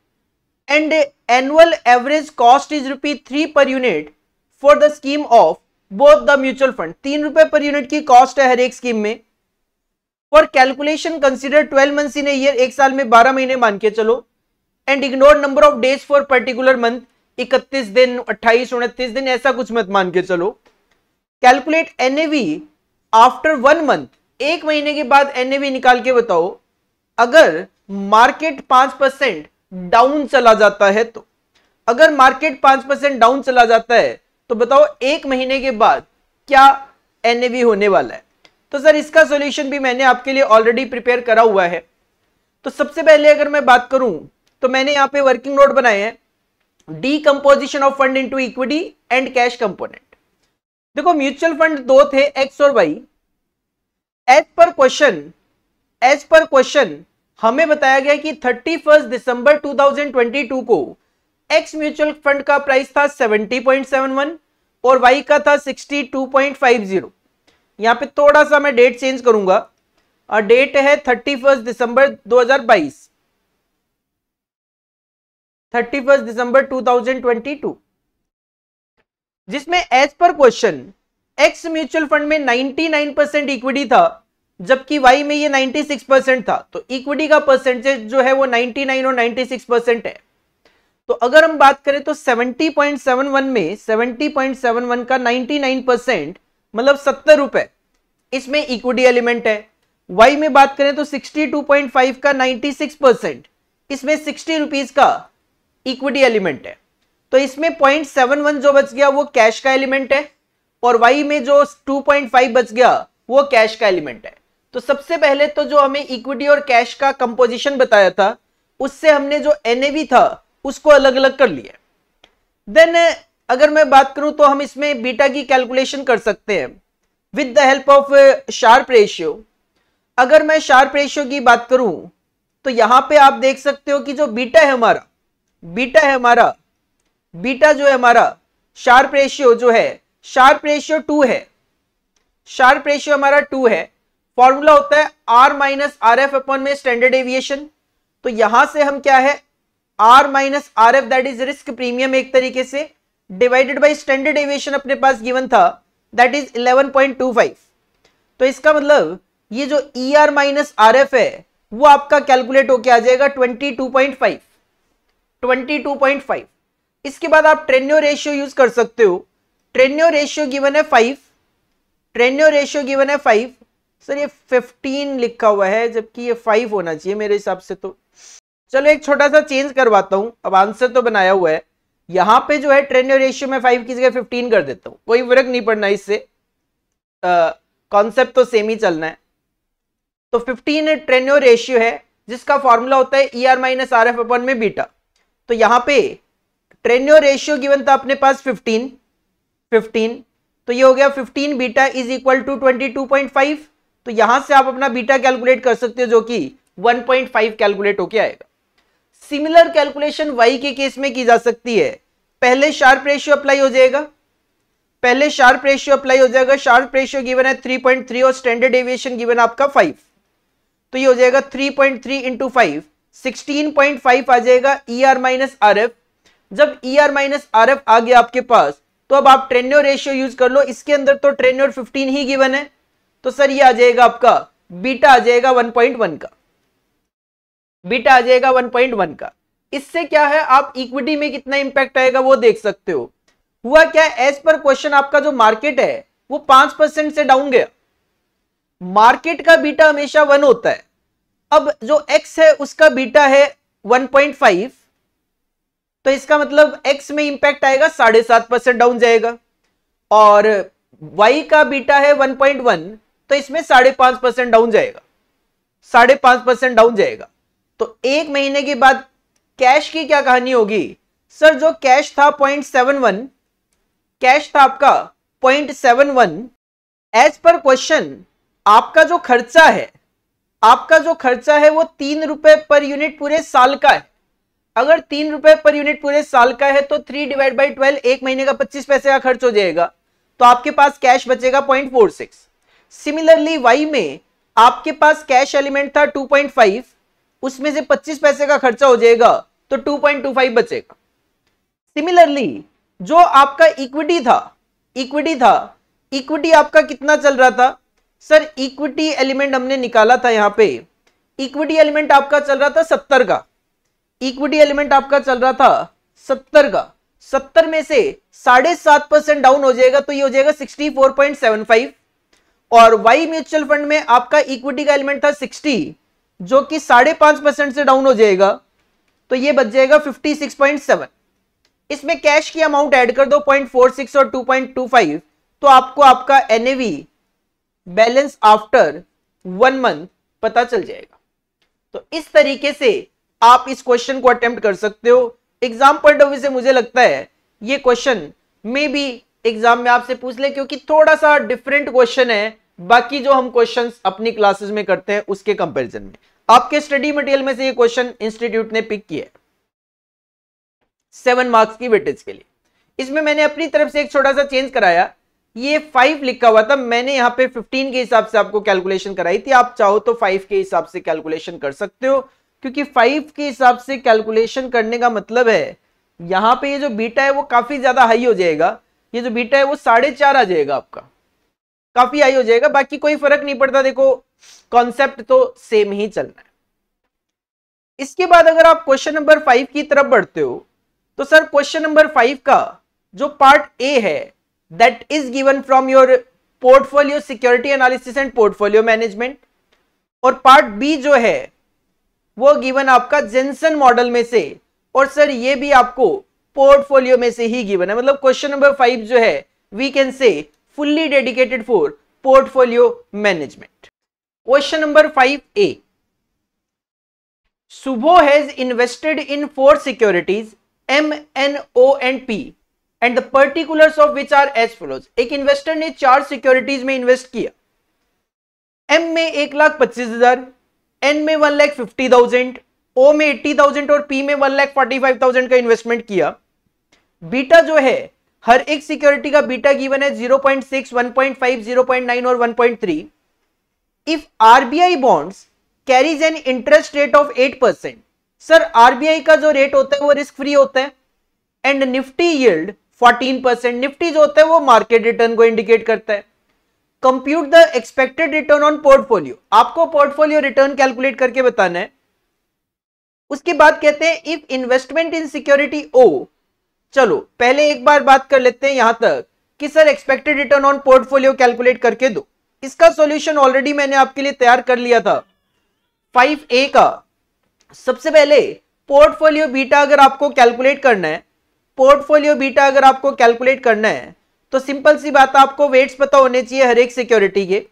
A: and annual average cost is rupee three per unit for the scheme of both the mutual fund तीन रुपए per unit की cost है हर एक scheme में for calculation consider twelve month in year एक साल में बारह महीने मान के चलो and ignore number of days for particular month इकतीस दिन अट्ठाईस उनतीस दिन ऐसा कुछ मत मान के चलो calculate NAV after one month एक महीने के बाद एनएवी निकाल के बताओ अगर मार्केट पांच परसेंट डाउन चला जाता है तो अगर मार्केट पांच परसेंट डाउन चला जाता है तो बताओ एक महीने के बाद क्या एन होने वाला है तो सर इसका सोल्यूशन भी मैंने आपके लिए ऑलरेडी प्रिपेयर करा हुआ है तो सबसे पहले अगर मैं बात करूं तो मैंने यहां पे वर्किंग नोट बनाए हैं composition of fund into equity and cash component देखो म्यूचुअल फंड दो थे एक्स और Y as per question as per question हमें बताया गया कि 31 दिसंबर 2022 को एक्स म्यूचुअल फंड का प्राइस था 70.71 और वाई का था 62.50 यहाँ पे थोड़ा सा मैं डेट चेंज करूंगा और डेट है 31 दिसंबर 2022 31 दिसंबर 2022 जिसमें as per question x mutual fund में 99 परसेंट इक्विटी था जबकि वाई में ये 96 परसेंट था तो इक्विटी का परसेंटेज जो है वो 99 और 96 परसेंट है तो अगर हम बात करें तो 70.71 में 70.71 का 99 परसेंट मतलब सत्तर रुपए इसमें इक्विटी एलिमेंट है वाई में बात करें तो 62.5 का 96 परसेंट इसमें सिक्सटी रुपीज का इक्विटी एलिमेंट है तो इसमें पॉइंट जो बच गया वो कैश का एलिमेंट है और वाई में जो 2.5 बच गया वो कैश का एलिमेंट है तो सबसे पहले तो जो हमें इक्विटी और कैश का कंपोजिशन बताया था उससे हमने जो एनएवी था उसको अलग अलग कर लिया देन अगर मैं बात करूं तो हम इसमें बीटा की कैलकुलेशन कर सकते हैं with the help of Sharpe ratio अगर मैं शार्प रेशियो की बात करूं तो यहां पे आप देख सकते हो कि जो बीटा है हमारा बीटा है हमारा बीटा जो है हमारा शार्प रेशियो जो है शार्प रेशियो टू है शार्प रेशियो हमारा टू है फॉर्मूला होता है R minus R F upon में स्टैंडर्ड एविएशन तो यहां से हम क्या है R minus R F that is risk premium एक तरीके से डिवाइडेड बाई स्टैंडर्ड एवियशन अपने पास गिवन था दैट इज 11.25 तो इसका मतलब ये जो E R minus R F है वो आपका कैलकुलेट होके आ जाएगा 22.5 22.5 इसके बाद आप ट्रेन्यो रेशियो यूज कर सकते हो ट्रेन्यो रेशियो गिवन है फाइव ट्रेन्यो रेशियो गिवन है फाइव सर ये 15 लिखा हुआ है जबकि ये फाइव होना चाहिए मेरे हिसाब से तो चलो एक छोटा सा चेंज करवाता हूं अब आंसर तो बनाया हुआ है यहां पे जो है ट्रेंड रेशियो में फाइव की जगह फिफ्टीन कर देता हूं कोई फर्क नहीं पड़ना इससे कॉन्सेप्ट तो सेम ही चलना है तो फिफ्टीन ट्रेनो रेशियो है जिसका फॉर्मूला होता है E R minus R F upon में बीटा तो यहां पे ट्रेनो रेशियो गिवन था अपने पास फिफ्टीन फिफ्टीन तो ये हो गया fifteen beta is equal to twenty two point five तो यहां से आप अपना बीटा कैलकुलेट कर सकते हो जो कि वन पॉइंट फाइव कैलकुलेट होके आएगा सिमिलर कैलकुलेशन वाई के केस में की जा सकती है पहले शार्प रेशियो अप्लाई हो जाएगा पहले शार्प रेशियो अप्लाई हो जाएगा शार्प रेशियो गिवन है 3.3 और स्टैंडर्ड एविएशन गिवन आपका 5 तो ये हो जाएगा 3.3 point three into five sixteen आ जाएगा E R minus R F जब E R minus R F आ गया आपके पास तो अब आप ट्रेन्योर रेशियो यूज कर लो इसके अंदर तो ट्रेन्योर 15 ही गिवन है तो सर ये आ जाएगा आपका बीटा आ जाएगा 1.1 का बीटा आ जाएगा वन पॉइंट वन का इससे क्या है आप इक्विटी में कितना इंपैक्ट आएगा वो देख सकते हो हुआ क्या एज पर क्वेश्चन आपका जो मार्केट है वो पांच परसेंट से डाउन गया मार्केट का बीटा हमेशा वन होता है अब जो एक्स है उसका बीटा है फाइव तो इसका मतलब एक्स में इंपैक्ट आएगा साढ़े सात परसेंट डाउन जाएगा और वाई का बीटा है वन तो इसमें साढ़े पांच परसेंट डाउन जाएगा साढ़े पांच परसेंट डाउन जाएगा तो एक महीने के बाद कैश की क्या कहानी होगी सर जो कैश था पॉइंट सेवन वन कैश था आपका point seven one as per question आपका जो खर्चा है आपका जो खर्चा है वो तीन रुपए पर यूनिट पूरे साल का है अगर तीन रुपए पर यूनिट पूरे साल का है तो थ्री डिवाइड बाई ट्वेल्व एक महीने का पच्चीस पैसे का खर्च हो जाएगा तो आपके पास कैश बचेगा point four six similarly Y में आपके पास कैश एलिमेंट था टू पॉइंट फाइव उसमें से पच्चीस पैसे का खर्चा हो जाएगा तो टू पॉइंट टू फाइव बचेगा सिमिलरली जो आपका इक्विटी था इक्विटी था इक्विटी आपका कितना चल रहा था सर इक्विटी एलिमेंट हमने निकाला था यहां पे इक्विटी एलिमेंट आपका चल रहा था सत्तर का इक्विटी एलिमेंट आपका चल रहा था सत्तर का सत्तर में से साढ़े सात परसेंट डाउन हो जाएगा तो ये हो जाएगा sixty four point seven five और वाई म्यूचुअल फंड में आपका इक्विटी का एलिमेंट था सिक्सटी जो कि साढ़े पांच परसेंट से डाउन हो जाएगा तो ये बच जाएगा फिफ्टी सिक्स पॉइंट सेवन इसमें कैश की अमाउंट ऐड कर दो पॉइंट फोर सिक्स और टू पॉइंट टू फाइव तो आपको आपका एन बैलेंस आफ्टर वन मंथ पता चल जाएगा तो इस तरीके से आप इस क्वेश्चन को अटेम्प्ट कर सकते हो एग्जाम पॉइंट ऑफ व्यू से मुझे लगता है ये क्वेश्चन मे भी एग्जाम में आपसे पूछ ले क्योंकि थोड़ा सा डिफरेंट क्वेश्चन है बाकी जो हम क्वेश्चंस अपनी क्लासेस में करते हैं उसके कंपैरिजन में आपके स्टडी मटेरियल में से ये क्वेश्चन इंस्टीट्यूट ने पिक किया सेवन मार्क्स की वेटेज के लिए इसमें मैंने अपनी तरफ से एक छोटा सा चेंज कराया ये फाइव लिखा हुआ था मैंने यहां पे फिफ्टीन के हिसाब से आपको कैलकुलेशन कराई थी आप चाहो तो फाइव के हिसाब से कैलकुलेशन कर सकते हो क्योंकि फाइव के हिसाब से कैलकुलेशन करने का मतलब है यहां पे ये जो बीटा है वो काफी ज्यादा हाई हो जाएगा ये जो बीटा है वो साढ़े चार आ जाएगा आपका काफी हाई हो जाएगा बाकी कोई फर्क नहीं पड़ता देखो कॉन्सेप्ट तो सेम ही चलना है इसके बाद अगर आप क्वेश्चन नंबर फाइव की तरफ बढ़ते हो तो सर क्वेश्चन नंबर फाइव का जो पार्ट ए है that is given from your portfolio security analysis and portfolio management और पार्ट बी जो है वो गिवन आपका जेंसन मॉडल में से और सर ये भी आपको पोर्टफोलियो में से ही गिवन है मतलब क्वेश्चन नंबर फाइव जो है we can say fully dedicated for portfolio management. Question number 5A. Subho has invested in four securities M, N, O and P and the particulars of which are as follows. ek investor ne char securities mein invest kiya m mein एक लाख पच्चीस हजार N में one lakh fifty thousand O में eighty thousand और P में one lakh forty five thousand का investment किया beta जो है हर एक सिक्योरिटी का बीटा गिवन है 0.6, 1.5, 0.9 और 1.3 if RBI bonds carries an interest rate of 8 percent sir RBI का जो रेट होता है वो रिस्क फ्री होता है and Nifty yield 14 percent Nifty जो होता है वो मार्केट रिटर्न को इंडिकेट करता है compute the expected return on portfolio आपको पोर्टफोलियो रिटर्न कैलकुलेट करके बताना है उसके बाद कहते हैं if investment in security O चलो पहले एक बार बात कर लेते हैं यहां तक कि sir expected return on portfolio calculate करके दो इसका सॉल्यूशन ऑलरेडी मैंने आपके लिए तैयार कर लिया था फाइव ए का सबसे पहले पोर्टफोलियो बीटा अगर आपको कैलकुलेट करना है पोर्टफोलियो बीटा अगर आपको कैलकुलेट करना है तो सिंपल सी बात आपको वेट्स पता होने चाहिए हर एक सिक्योरिटी के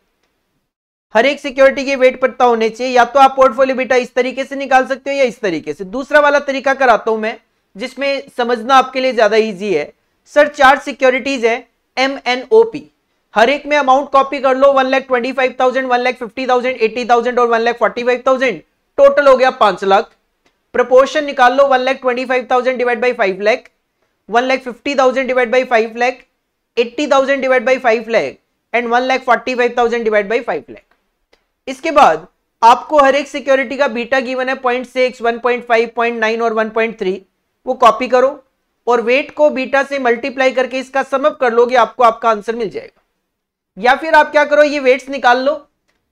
A: हर एक सिक्योरिटी के वेट पता होने चाहिए या तो आप पोर्टफोलियो बीटा इस तरीके से निकाल सकते हो या इस तरीके से दूसरा वाला तरीका कराता हूं मैं जिसमें समझना आपके लिए ज़्यादा इजी है सर चार सिक्योरिटीज़ है एम एन ओ पी हर एक में अमाउंट कॉपी कर लो one lakh twenty five thousand one lakh fifty thousand eighty thousand और one lakh forty five thousand total हो गया पांच लाख प्रपोर्शन निकाल लो one lakh twenty five thousand divide by five lakh one lakh fifty thousand divide by five lakh eighty thousand divide by five lakh and one lakh forty five thousand divide by five lakh इसके बाद आपको हर एक सिक्योरिटी का बीटा गिवन है point six one point five point nine और one point three वो copy करो और वेट को बीटा से मल्टीप्लाई करके इसका समअप कर लोगे आपको आपका आंसर मिल जाएगा या फिर आप क्या करो ये वेट्स निकाल लो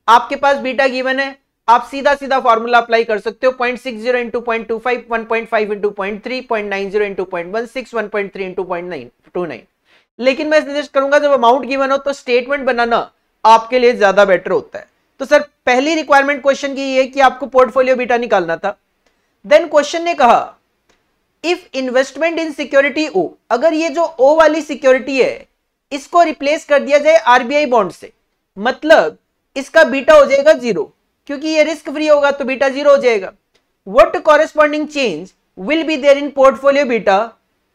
A: आपके पास बीटा गिवन है आप सीधा सीधा फॉर्मूला अप्लाई कर सकते हो point six zero into point two five one point five into point three point nine zero into point one six one point three into point two nine two लेकिन मैं suggest करूंगा जब amount given हो तो statement बनाना आपके लिए ज्यादा better होता है तो सर पहली रिक्वायरमेंट क्वेश्चन की ये कि आपको पोर्टफोलियो बीटा निकालना था देन क्वेश्चन ने कहा if investment in security O अगर ये जो ओ वाली सिक्योरिटी है इसको रिप्लेस कर दिया जाए आरबीआई बॉन्ड से मतलब इसका बीटा हो जाएगा जीरो क्योंकि ये रिस्क फ्री होगा तो बीटा जीरो हो जाएगा what corresponding change will be there in portfolio beta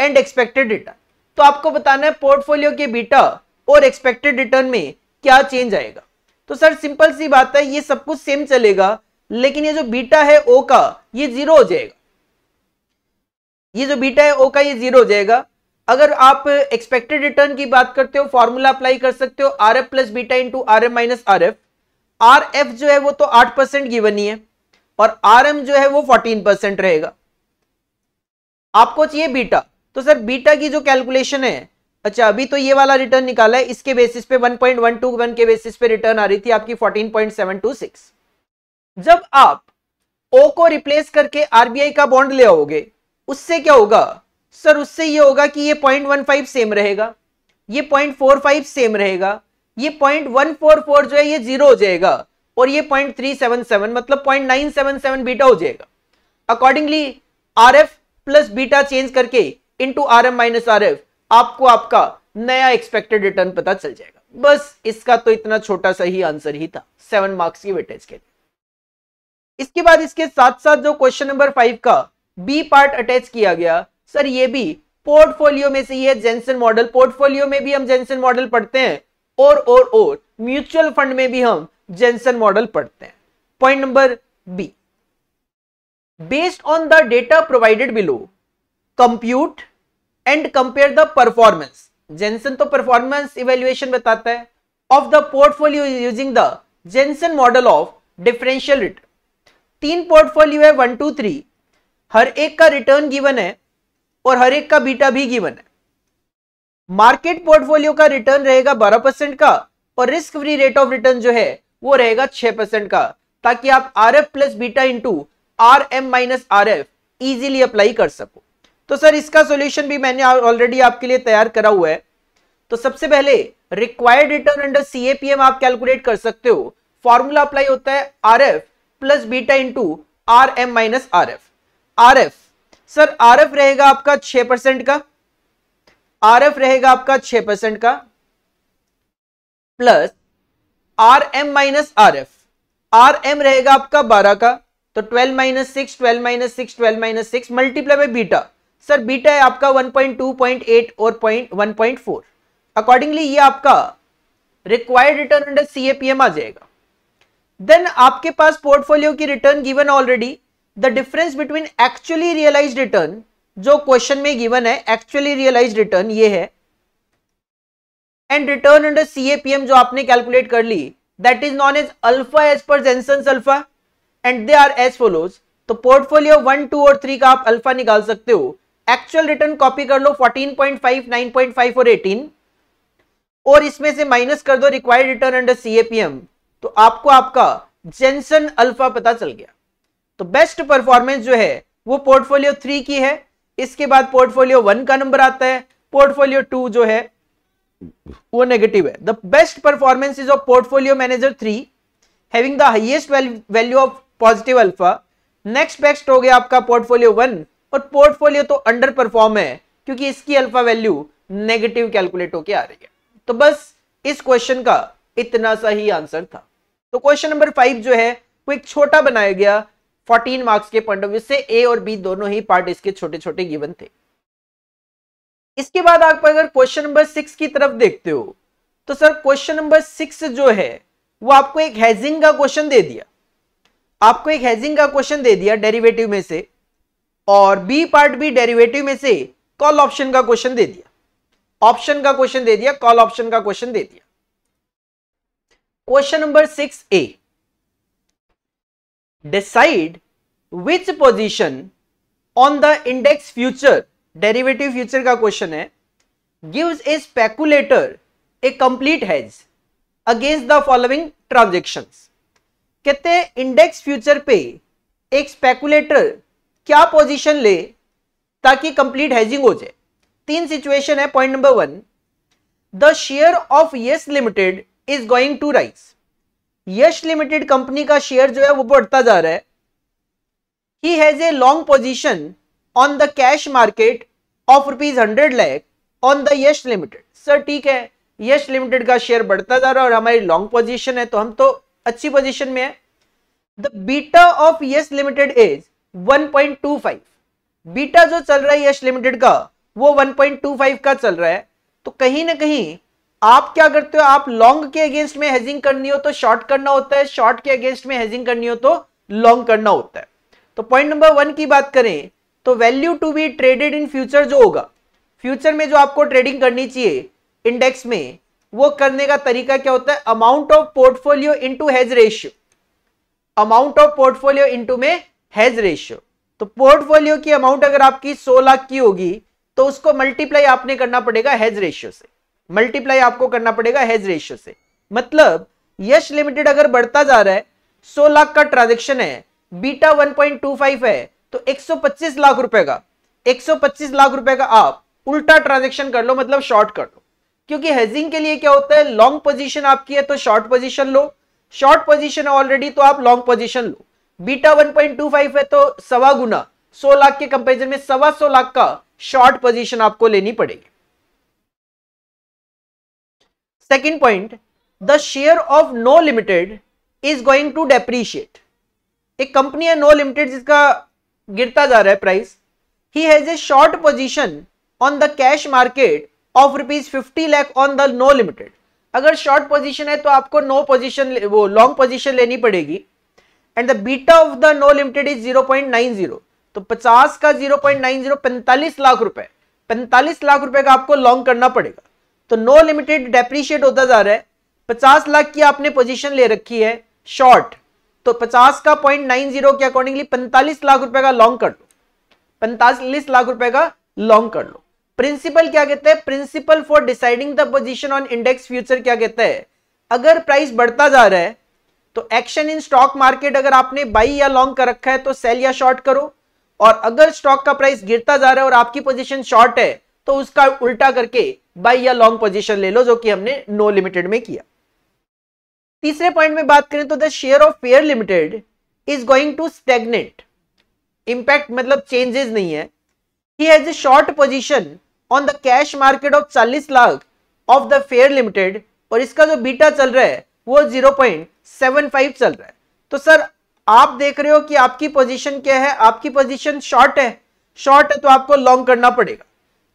A: and expected return तो आपको बताना है पोर्टफोलियो के बीटा और एक्सपेक्टेड रिटर्न में क्या चेंज आएगा तो सर सिंपल सी बात है ये सब कुछ सेम चलेगा लेकिन ये जो बीटा है ओ का ये जीरो हो जाएगा ये जो बीटा है ओ का ये जीरो हो जाएगा अगर आप एक्सपेक्टेड रिटर्न की बात करते हो फॉर्मूला अप्लाई कर सकते हो R F plus beta into R M minus R F R F जो है वो तो आठ परसेंट गिवन ही है और आर एम जो है वो फोर्टीन परसेंट रहेगा आपको चाहिए बीटा तो सर बीटा की जो कैलकुलेशन है अच्छा अभी तो ये वाला रिटर्न निकाला है इसके बेसिस पे 1.121 के बेसिस पे रिटर्न आ रही थी आपकी 14.726 जब आप ओ को रिप्लेस करके आरबीआई का बॉन्ड ले आओगे उससे क्या होगा सर उससे ये होगा कि ये पॉइंट वन फाइव सेम रहेगा ये पॉइंट फोर फाइव सेम रहेगा ये पॉइंट वन फोर फोर जो है ये जीरो हो जाएगा और ये पॉइंट थ्री सेवन सेवन मतलब point nine seven seven beta हो जाएगा accordingly R F plus beta change करके into R M minus R F आपको आपका नया एक्सपेक्टेड रिटर्न पता चल जाएगा बस इसका तो इतना छोटा सा ही आंसर ही था सेवन मार्क्स की वेटेज के लिए इसके बाद इसके साथ साथ जो क्वेश्चन नंबर फाइव का बी पार्ट अटैच किया गया सर ये भी पोर्टफोलियो में से ही है जेंसन मॉडल पोर्टफोलियो में भी हम जेंसन मॉडल पढ़ते हैं और और और म्यूचुअल फंड में भी हम जेंसन मॉडल पढ़ते हैं point number B based on the data provided below compute and compare the performance Jensen तो परफॉर्मेंस इवेल्युएशन बताता है of the portfolio using the Jensen model of differential return तीन portfolio है वन टू थ्री हर एक का return given है और हर एक का बीटा भी गिवन है मार्केट पोर्टफोलियो का रिटर्न रहेगा बारह परसेंट का और risk free rate of return जो है वो रहेगा छह परसेंट का ताकि आप R F plus beta into R M minus R F easily apply कर सको तो सर इसका सोल्यूशन भी मैंने ऑलरेडी आपके लिए तैयार करा हुआ है तो सबसे पहले रिक्वायर्ड रिटर्न अंडर सीएपीएम आप कैलकुलेट कर सकते हो फॉर्मूला अप्लाई होता है R F plus beta into R M minus R F R F sir R F रहेगा आपका छह परसेंट का आर एफ रहेगा आपका छह परसेंट का plus R M minus R F R M रहेगा आपका बारह का तो twelve minus six twelve minus six twelve minus six multiply by beta sir beta है आपका 1.2.8 और 1.4 अकॉर्डिंगली ये आपका रिक्वायर्ड रिटर्न अंडर सीएपीएम आ जाएगा देन आपके पास पोर्टफोलियो की return given already the difference between actually realize return जो क्वेश्चन में गिवन है एक्चुअली रियलाइज रिटर्न ये है एंड रिटर्न अंडर सीएपीएम जो आपने कैलकुलेट कर ली that is known as alpha as per Jensen alpha and they are as follows तो पोर्टफोलियो वन टू और थ्री का आप अल्फा निकाल सकते हो एक्चुअल रिटर्न कॉपी कर लो 14.5, 9.5 और 18 और इसमें से माइनस कर दो रिक्वायर्ड रिटर्न अंडर सीएपीएम तो आपको आपका जेंसन अल्फा पता चल गया तो बेस्ट परफॉर्मेंस जो है वो पोर्टफोलियो थ्री की है इसके बाद पोर्टफोलियो वन का नंबर आता है पोर्टफोलियो टू जो है वो नेगेटिव है the best performance is of portfolio manager three having the highest value of positive alpha next best हो गया आपका पोर्टफोलियो वन और पोर्टफोलियो तो अंडर परफॉर्म है क्योंकि इसकी अल्फा वैल्यू नेगेटिव कैलकुलेट होकर आ रही है तो बस इस क्वेश्चन का इतना सा ही आंसर था तो क्वेश्चन नंबर फाइव जो है वो एक छोटा बनाया गया फोर्टीन मार्क्स के पॉइंट ऑफ व्यू से ए और बी दोनों ही पार्ट इसके छोटे छोटे गिवन थे इसके बाद आप अगर क्वेश्चन नंबर सिक्स की तरफ देखते हो तो सर क्वेश्चन नंबर सिक्स जो है वो आपको एक हैजिंग का क्वेश्चन दे दिया आपको एक हैजिंग का क्वेश्चन दे दिया डेरिवेटिव में से और बी पार्ट भी डेरिवेटिव में से कॉल ऑप्शन का क्वेश्चन दे दिया ऑप्शन का क्वेश्चन दे दिया कॉल ऑप्शन का क्वेश्चन दे दिया question number six A decide which position on the index future derivative future का question है gives a speculator a complete hedge against the following transactions कहते हैं इंडेक्स फ्यूचर पे एक स्पेकुलेटर क्या पोजीशन ले ताकि कंप्लीट हेजिंग हो जाए तीन सिचुएशन है point number one the share of yes limited is going to rise Yash limited company का शेयर जो है वो बढ़ता जा रहा है he has a long position on the cash market of rupees hundred lakh on the Yash limited sir ठीक है यश लिमिटेड का शेयर बढ़ता जा रहा है और हमारी लॉन्ग पोजिशन है तो हम तो अच्छी पोजिशन में है the beta of Yash limited is 1.25 beta जो चल रहा है यश लिमिटेड का वो 1.25 का चल रहा है तो कहीं ना कहीं आप क्या करते हो आप लॉन्ग के अगेंस्ट में हेजिंग करनी हो तो शॉर्ट करना होता है शॉर्ट के अगेंस्ट में हेजिंग करनी हो तो लॉन्ग करना होता है तो पॉइंट नंबर वन की बात करें तो value to be traded in future जो होगा फ्यूचर में जो आपको ट्रेडिंग करनी चाहिए इंडेक्स में वो करने का तरीका क्या होता है amount of portfolio into hedge ratio amount of portfolio into में हेज रेशियो तो पोर्टफोलियो की अमाउंट अगर आपकी 100 लाख की होगी तो उसको मल्टीप्लाई आपने करना पड़ेगा हेज रेशियो से मल्टीप्लाई आपको करना पड़ेगा हेज रेशियो से मतलब यश लिमिटेड अगर बढ़ता जा रहा है सो लाख का ट्रांजेक्शन है बीटा वन है तो एक लाख रुपए का एक लाख रुपए का आप उल्टा ट्रांजेक्शन कर लो मतलब शॉर्ट कर लो क्योंकि हेजिंग के लिए क्या होता है लॉन्ग पोजीशन आपकी है तो शॉर्ट पोजीशन लो शॉर्ट पोजीशन ऑलरेडी तो आप लॉन्ग पोजीशन लो बीटा 1.25 है तो सवा गुना 100 लाख के कंपेरिजन में सवा सौ लाख का शॉर्ट पोजीशन आपको लेनी पड़ेगी second point the share of no limited is going to depreciate एक कंपनी है नो लिमिटेड जिसका गिरता जा रहा है price he has a short position on the cash market of rupees fifty lakh on the no limited अगर short position है तो आपको नो पोजिशन वो लॉन्ग पोजिशन लेनी पड़ेगी and the beta of the no limited is zero zero तो पचास का जीरो पैंतालीस लाख रुपए पैंतालीस लाख रुपए का आपको लॉन्ग करना पड़ेगा तो नो लिमिटेड डेप्रीशिएट होता जा रहा है पचास लाख की आपने पोजीशन ले रखी है शॉर्ट तो पचास का पॉइंट नाइन जीरो के अकॉर्डिंगली पैंतालीस लाख रुपए का लॉन्ग कर लो पैंतालीस लाख रुपए का लॉन्ग कर लो प्रिंसिपल क्या कहते हैं principle for deciding the position on index future क्या कहते हैं अगर प्राइस बढ़ता जा रहा है तो एक्शन इन स्टॉक मार्केट अगर आपने बाई या लॉन्ग कर रखा है तो सेल या शॉर्ट करो और अगर स्टॉक का प्राइस गिरता जा रहा है और आपकी पोजीशन शॉर्ट है तो उसका उल्टा करके बाई या लॉन्ग पोजिशन ले लो जो कि हमने नो लिमिटेड में किया तीसरे पॉइंट में बात करें तो the share of fair limited is going to stagnate impact मतलब चेंजेस नहीं है he has a short position on the cash market of 40 lakh of the fair limited और इसका जो बीटा चल रहा है वो 0.75 चल रहा है तो सर आप देख रहे हो कि आपकी पोजिशन क्या है आपकी पोजिशन शॉर्ट है शॉर्ट है तो आपको लॉन्ग करना पड़ेगा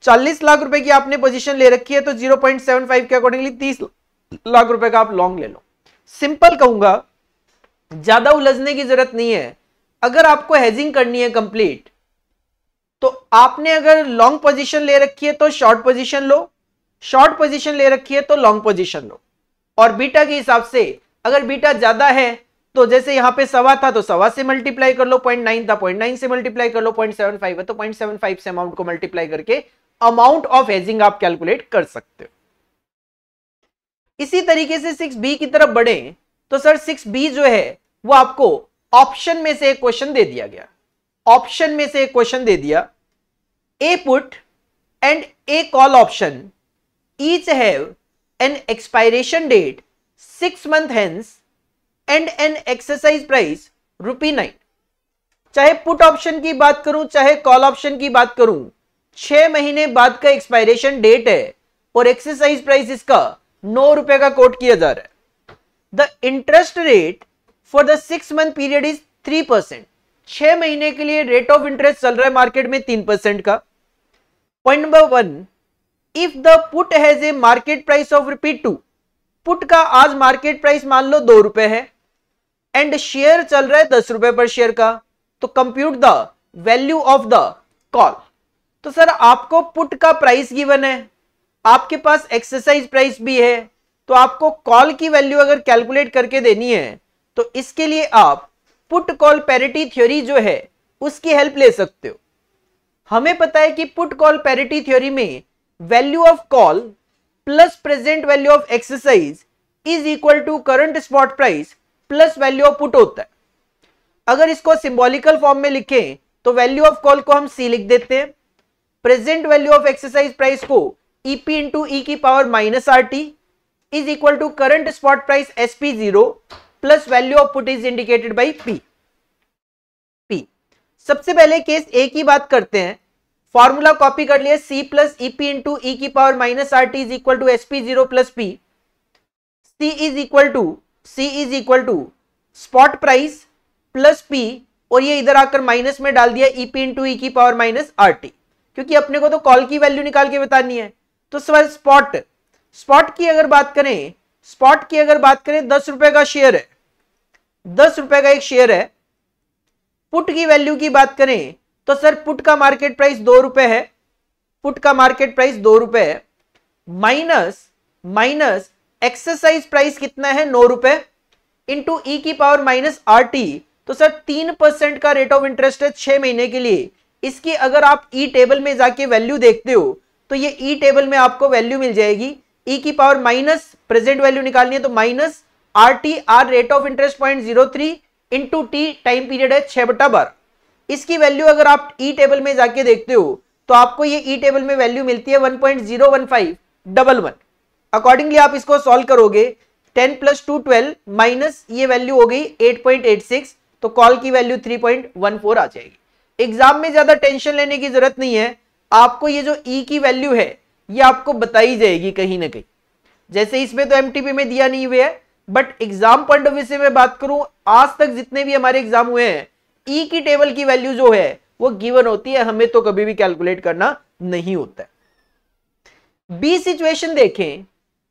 A: चालीस लाख रुपए की आपने पोजीशन ले रखी है तो जीरो पॉइंट सेवन फाइव के अकॉर्डिंगली तीस लाख रुपए का आप लॉन्ग ले लो सिंपल कहूंगा ज्यादा उलझने की जरूरत नहीं है अगर आपको हेजिंग करनी है कंप्लीट तो आपने अगर लॉन्ग पोजीशन ले रखी है तो शॉर्ट पोजीशन लो शॉर्ट पोजीशन ले रखी है तो लॉन्ग पोजीशन लो और बीटा के हिसाब से अगर बीटा ज्यादा है तो जैसे यहां पे सवा था तो सवा से मल्टीप्लाई कर लो पॉइंट नाइन था पॉइंट नाइन से मल्टीप्लाई कर लो पॉइंट सेवन फाइव है तो पॉइंट सेवन फाइव से अमाउंट को मल्टीप्लाई करके अमाउंट ऑफ हेजिंग आप कैलकुलेट कर सकते हो इसी तरीके से सिक्स बी की तरफ बढ़े तो सर सिक्स बी जो है वो आपको ऑप्शन में से एक क्वेश्चन दे दिया गया ऑप्शन में से एक क्वेश्चन दे दिया a put and a call option each have an expiration date six month hence and an exercise price rupee nine चाहे पुट ऑप्शन की बात करूं चाहे कॉल ऑप्शन की बात करूं छह महीने बाद का एक्सपायरेशन डेट है और एक्सरसाइज प्राइस इसका नौ रुपए का कोट किया जा रहा है the interest rate for the six month period is three percent छह महीने के लिए रेट ऑफ इंटरेस्ट चल रहा है मार्केट में तीन परसेंट का point number one if the put has a market price of rupee two put का आज मार्केट प्राइस मान लो दो रुपए है एंड शेयर चल रहा है दस रुपए पर शेयर का तो compute the value of the call तो सर आपको पुट का प्राइस गिवन है आपके पास एक्सरसाइज प्राइस भी है तो आपको कॉल की वैल्यू अगर कैलकुलेट करके देनी है तो इसके लिए आप पुट कॉल पैरिटी थ्योरी जो है उसकी हेल्प ले सकते हो हमें पता है कि पुट कॉल पैरिटी थ्योरी में value of call plus present value of exercise is equal to current spot price plus value of put होता है अगर इसको सिंबॉलिकल फॉर्म में लिखें तो वैल्यू ऑफ कॉल को हम सी लिख देते हैं present value of exercise price को ईपी इंटू ई की power minus R T is equal to current spot price S P zero plus value of put is indicated by P P सबसे पहले case ए की बात करते हैं formula copy कर लिया C plus EP into E की power minus R T is equal to S P zero plus P C is equal to C is equal to spot price plus P और ये इधर आकर minus में डाल दिया ईपी इंटू ई की power minus R T क्योंकि अपने को तो कॉल की वैल्यू निकाल के बतानी है तो सवाल स्पॉट स्पॉट की अगर बात करें स्पॉट की अगर बात करें दस रुपए का शेयर है दस रुपए का एक शेयर है पुट की वैल्यू की बात करें तो सर पुट का मार्केट प्राइस दो रुपए है पुट का मार्केट प्राइस दो रुपए है माइनस माइनस एक्सरसाइज प्राइस कितना है नौ रुपए इंटू ई की पावर माइनस आर टी तो सर तीन परसेंट का रेट ऑफ इंटरेस्ट है छह महीने के लिए इसकी अगर आप ई e टेबल में जाके वैल्यू देखते हो तो ये ई e टेबल में आपको वैल्यू मिल जाएगी ई e की पावर माइनस प्रेजेंट वैल्यू निकालनी है तो minus R T R rate of interest point zero three into T time period है छह बटा बार इसकी वैल्यू अगर आप ई e टेबल में जाके देखते हो तो आपको ये ई e टेबल में वैल्यू मिलती है one point zero one five double one accordingly आप इसको सॉल्व करोगे ten plus two twelve minus ये वैल्यू हो गई एट पॉइंट एट सिक्स तो कॉल की value three point one four आ जाएगी एग्जाम में ज्यादा टेंशन लेने की जरूरत नहीं है आपको ये जो ई e की वैल्यू है ये आपको बताई जाएगी कहीं ना कहीं जैसे इसमें तो एमटीपी में दिया नहीं हुआ है but exam point of view से मैं बात करूं आज तक जितने भी हमारे एग्जाम हुए हैं ई e की टेबल की वैल्यू जो है वो गिवन होती है हमें तो कभी भी कैलकुलेट करना नहीं होता है बी सिचुएशन देखें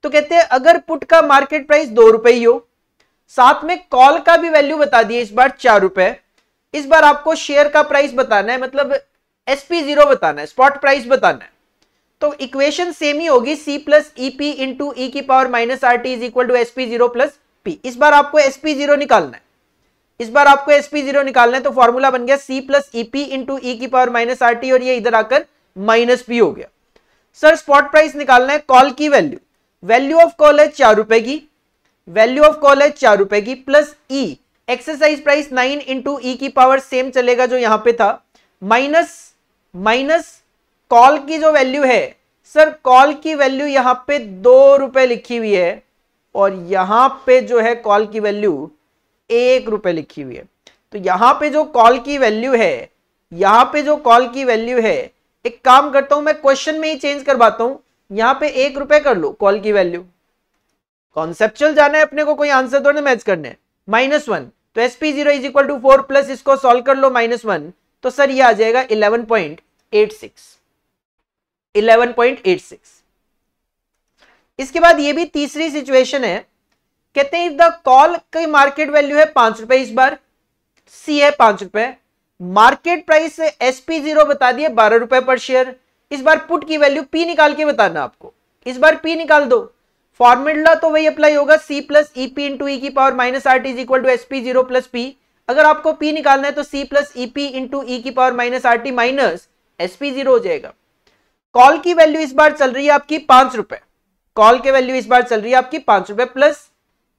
A: तो कहते हैं अगर पुट का मार्केट प्राइस दो रुपए ही हो साथ में कॉल का भी वैल्यू बता दिए इस बार चार रुपए इस बार आपको शेयर का प्राइस बताना है मतलब एस पी जीरो बताना है स्पॉट प्राइस बताना है तो इक्वेशन सेम ही होगी C plus E P into E की power minus R T is equal to S P zero plus P इस बार आपको एस पी जीरो निकालना है इस बार आपको एस पी जीरो निकालना है तो फॉर्मूला बन गया C plus E P into E की पावर माइनस आर टी और ये इधर आकर माइनस पी हो गया सर स्पॉट प्राइस निकालना है कॉल की वैल्यू वैल्यू ऑफ कॉल है चार रुपए की वैल्यू ऑफ कॉल है चार रुपए की plus E e। Exercise price nine into E की पावर सेम चलेगा जो यहां पे था माइनस माइनस कॉल की जो वैल्यू है सर कॉल की वैल्यू यहां पे दो रुपए लिखी हुई है और यहां पे जो है कॉल की वैल्यू एक रुपए लिखी हुई है तो यहां पे जो कॉल की वैल्यू है यहां पे जो कॉल की वैल्यू है एक काम करता हूं मैं क्वेश्चन में ही चेंज करवाता हूं यहां पे एक रुपए कर लो कॉल की वैल्यू कॉन्सेप्चुअल जाना है अपने को कोई आंसर थोड़े मैच करने माइनस वन तो S P zero is equal to four plus इसको सॉल्व कर लो माइनस वन तो सर ये आ जाएगा eleven point eight six eleven point eight six इसके बाद ये भी तीसरी सिचुएशन है कहते हैं द कॉल की मार्केट वैल्यू है पांच रुपए इस बार सी है पांच रुपए market price S P zero बता दिए बारह रुपए पर शेयर इस बार पुट की वैल्यू पी निकाल के बताना आपको इस बार पी निकाल दो फॉर्मूला तो वही अप्लाई होगा C plus E P into E की power minus R T is equal to S P zero plus P अगर आपको पी निकालना है तो C plus E P into E की power minus R T minus S P zero हो जाएगा call की वैल्यू इस बार चल रही है आपकी पांच रुपए कॉल की वैल्यू इस बार चल रही है आपकी पांच रुपए प्लस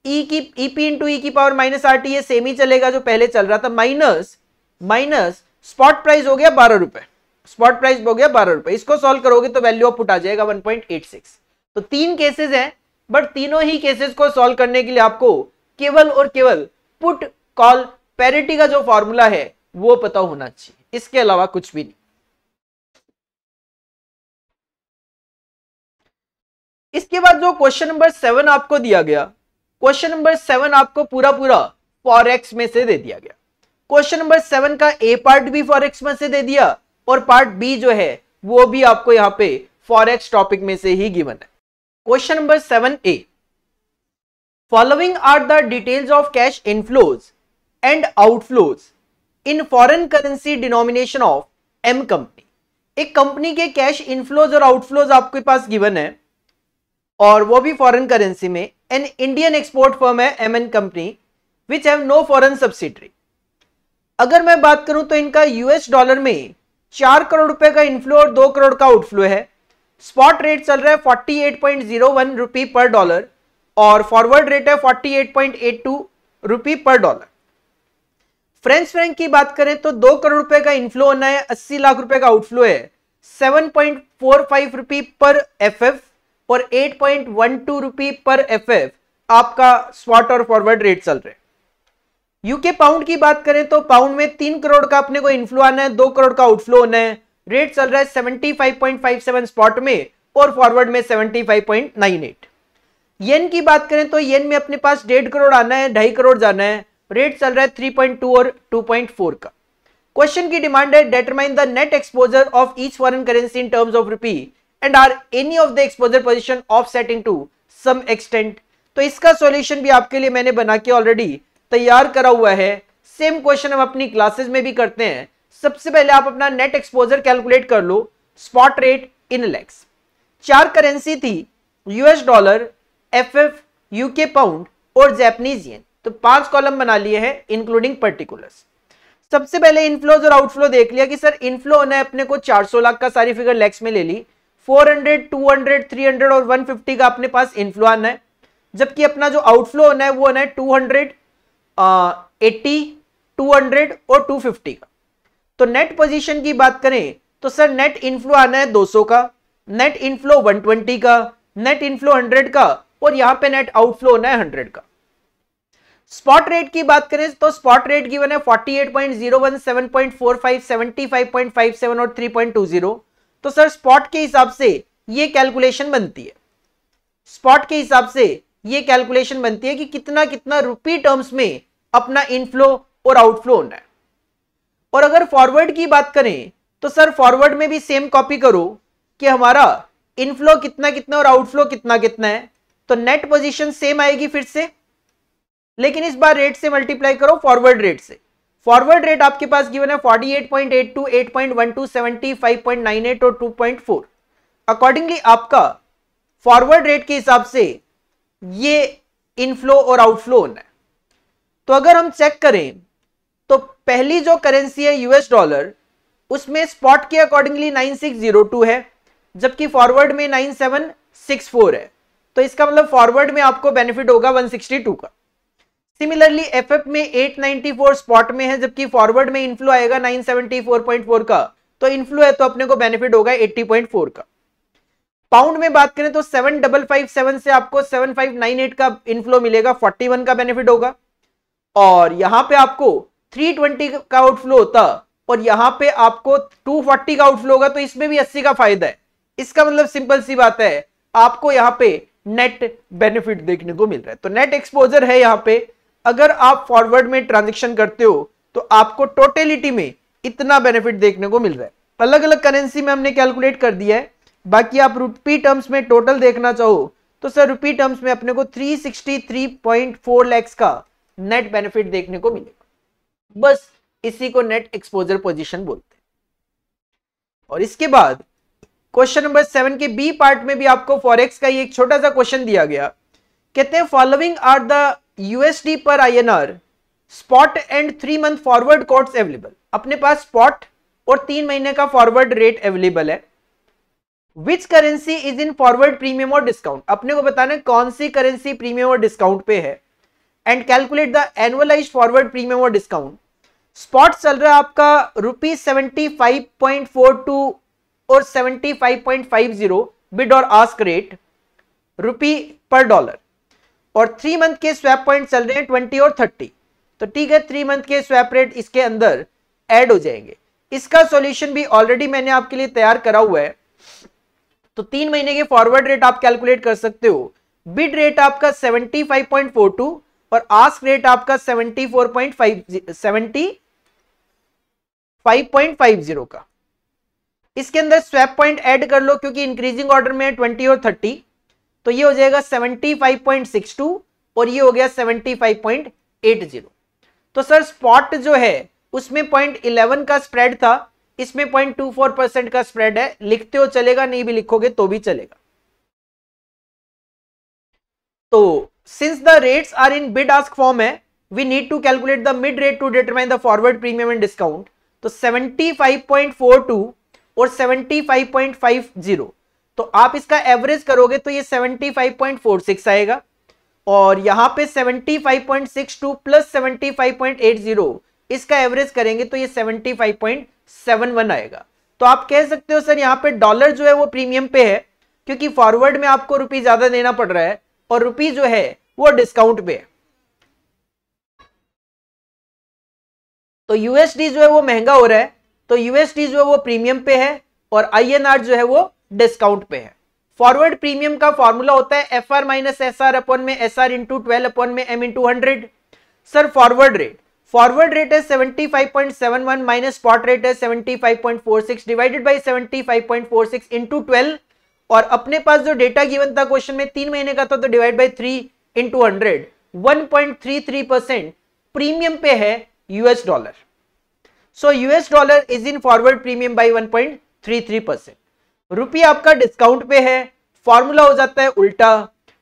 A: ई e की ई पी इंटू ई की पावर माइनस आर टी ये सेम ही चलेगा जो पहले चल रहा था माइनस माइनस स्पॉट प्राइस हो गया बारह रुपए स्पॉट प्राइस हो गया बारह रुपए इसको सॉल्व करोगे तो वैल्यू ऑफ पुट आ जाएगा वन पॉइंट एट सिक्स तो तीन केसेस हैं बट तीनों ही केसेस को सॉल्व करने के लिए आपको केवल और केवल पुट कॉल पैरिटी का जो फॉर्मूला है वो पता होना चाहिए इसके अलावा कुछ भी नहीं इसके बाद जो क्वेश्चन नंबर सेवन आपको दिया गया क्वेश्चन नंबर सेवन आपको पूरा पूरा फॉरेक्स में से दे दिया गया क्वेश्चन नंबर सेवन का ए पार्ट भी फॉरेक्स में से दे दिया और पार्ट बी जो है वो भी आपको यहाँ पे फॉरेक्स टॉपिक में से ही गिवन है number seven A following are the details of cash inflows and outflows in foreign currency denomination of M company एक कंपनी के कैश इनफ्लोज और आउटफ्लोज आपके पास गिवन है और वो भी फॉरेन करेंसी में एन इंडियन एक्सपोर्ट फर्म है M N company which have no foreign subsidiary अगर मैं बात करूं तो इनका यूएस डॉलर में चार करोड़ रुपए का इनफ्लो और दो करोड़ का आउटफ्लो है स्पॉट रेट चल रहा है forty eight point zero rupee per dollar और फॉरवर्ड रेट है forty eight point eight two rupee per dollar French Frank की बात करें तो दो करोड़ रुपए का इनफ्लो होना है अस्सी लाख रुपए का आउटफ्लो है seven point four five rupee per F F और eight point one two rupee per F F आपका स्पॉट और फॉरवर्ड रेट चल रहे यूके पाउंड की बात करें तो पाउंड में तीन करोड़ का अपने को इनफ्लो आना है दो करोड़ का आउटफ्लो होना है रेट चल रहा है 75.57 स्पॉट में और फॉरवर्ड में 75.98 येन की बात करें तो येन में अपने पास डेढ़ करोड़ आना है ढाई करोड़ जाना है रेट चल रहा है 3.2 और 2.4 का क्वेश्चन की डिमांड है determine the net exposure of each foreign currency in terms of rupee and are any of the exposure position offsetting to some extent तो इसका सोल्यूशन भी आपके लिए मैंने बना के ऑलरेडी तैयार करा हुआ है सेम क्वेश्चन हम अपनी क्लासेस में भी करते हैं सबसे पहले आप अपना नेट एक्सपोजर कैलकुलेट कर लो स्पॉट रेट इन लेक्स चार करेंसी थी US dollar F F UK pound और जैपनीज येन तो पांच कॉलम बना लिए हैं इंक्लूडिंग पर्टिकुलर्स सबसे पहले इनफ्लोज और आउटफ्लो देख लिया कि सर इनफ्लो ने अपने को 400 लाख का सारी फिगर लेक्स में ले ली 400, 200, 300 और 150 का अपने पास इनफ्लो आना है जबकि अपना जो आउटफ्लो होना है वो होना है 200, आ, 80, 200 और 250 का तो नेट पोजीशन की बात करें तो सर नेट इनफ्लो आना है 200 का नेट इनफ्लो 120 का नेट इनफ्लो 100 का और यहां पे नेट आउटफ्लो होना है 100 का स्पॉट रेट की बात करें तो स्पॉट रेट गिवन है 48.01, 75.57 और 3.20 तो सर स्पॉट के हिसाब से ये कैलकुलेशन बनती है स्पॉट के हिसाब से ये कैलकुलेशन बनती है कि कितना कितना रुपी टर्म्स में अपना इनफ्लो और आउटफ्लो होना है और अगर फॉरवर्ड की बात करें तो सर फॉरवर्ड में भी सेम कॉपी करो कि हमारा इनफ्लो कितना कितना और आउटफ्लो कितना कितना है तो नेट पोजीशन सेम आएगी फिर से लेकिन इस बार रेट से मल्टीप्लाई करो फॉरवर्ड रेट से फॉरवर्ड रेट आपके पास गिवन है 48.82, और 2.4 अकॉर्डिंगली आपका फॉरवर्ड रेट के हिसाब से ये इनफ्लो और आउटफ्लो होना है तो अगर हम चेक करें पहली जो करेंसी है यूएस डॉलर उसमें स्पॉट के अकॉर्डिंगली 9602 है जबकि फॉरवर्ड में 9764 है तो इसका मतलब फॉरवर्ड में आपको बेनिफिट होगा 162 का सिमिलरली एफएफ में 894 स्पॉट में है जबकि फॉरवर्ड में इन्फ्लो आएगा 974.4 का तो इन्फ्लो है तो अपने को बेनिफिट होगा 80.4 का पाउंड में बात करें तो 7557 से आपको 7598 का इन्फ्लो मिलेगा 41 का बेनिफिट होगा और यहां पे आपको 320 का आउटफ्लो होता और यहां पे आपको 240 का आउटफ्लो होगा तो इसमें भी 80 का फायदा है इसका मतलब सिंपल सी बात है आपको यहां पे नेट बेनिफिट देखने को मिल रहा है तो नेट एक्सपोजर है यहां पे अगर आप फॉरवर्ड में ट्रांजेक्शन करते हो तो आपको टोटेलिटी में इतना बेनिफिट देखने को मिल रहा है अलग अलग करेंसी में हमने कैलकुलेट कर दिया है बाकी आप रुपी टर्म्स में टोटल देखना चाहो तो सर रुपी टर्म्स में अपने को 363.4 लैक्स का नेट बेनिफिट देखने को मिलेगा बस इसी को नेट एक्सपोजर पोजीशन बोलते हैं और इसके बाद क्वेश्चन नंबर सेवन के बी पार्ट में भी आपको फॉरेक्स का एक छोटा सा क्वेश्चन दिया गया कहते हैं following are the USD per INR spot and three month forward quotes available अपने पास स्पॉट और तीन महीने का फॉरवर्ड रेट अवेलेबल है which currency is in forward premium और डिस्काउंट अपने को बताना कौन सी करेंसी प्रीमियम और डिस्काउंट पे है and calculate the annualise forward premium और डिस्काउंट स्पॉट चल रहा है आपका rupees seventy five point four two और seventy five point five zero bid और ask rate rupee per dollar और थ्री मंथ के स्वैप पॉइंट चल रहे हैं ट्वेंटी और थर्टी तो ठीक है थ्री मंथ के स्वैप रेट इसके अंदर ऐड हो जाएंगे इसका सॉल्यूशन भी ऑलरेडी मैंने आपके लिए तैयार करा हुआ है तो तीन महीने के फॉरवर्ड रेट आप कैलकुलेट कर सकते हो बिड रेट आपका टू और आस्क रेट आपका seventy four point five seventy five point five zero का इसके अंदर स्वैप पॉइंट ऐड कर लो क्योंकि इंक्रीजिंग ऑर्डर में ट्वेंटी और थर्टी तो ये हो जाएगा seventy five point six two और ये हो गया seventy five point eight zero तो सर स्पॉट जो है उसमें पॉइंट इलेवन का स्प्रेड था इसमें पॉइंट टू फोर परसेंट का स्प्रेड है लिखते हो चलेगा नहीं भी लिखोगे तो भी चलेगा तो since the rates are in bid ask form है we need to calculate the mid rate to determine the forward premium and discount तो 75.42 और 75.50 तो आप इसका एवरेज करोगे तो ये 75.46 आएगा और यहां पे 75.62 प्लस 75.80 इसका एवरेज करेंगे तो ये 75.71 आएगा तो आप कह सकते हो सर यहां पे डॉलर जो है वो प्रीमियम पे है क्योंकि फॉरवर्ड में आपको रुपी ज्यादा देना पड़ रहा है और रुपीज जो है वो डिस्काउंट पे तो यूएसडी जो है वो महंगा हो रहा है तो यूएसडी जो है वो प्रीमियम पे है और आईएनआर जो है वो डिस्काउंट पे है फॉरवर्ड प्रीमियम का फॉर्मूला होता है F R minus S R upon में S R into twelve upon में M into hundred sir forward rate forward rate है seventy five point seven one minus spot rate है seventy five point four six divided by seventy five point four six into twelve और अपने पास जो data given था question में तीन महीने का था तो divide by three into hundred one point three three percent premium पे है US dollar so US dollar is in forward premium by one point three three percent आपका डिस्काउंट पे है फॉर्मूला हो जाता है उल्टा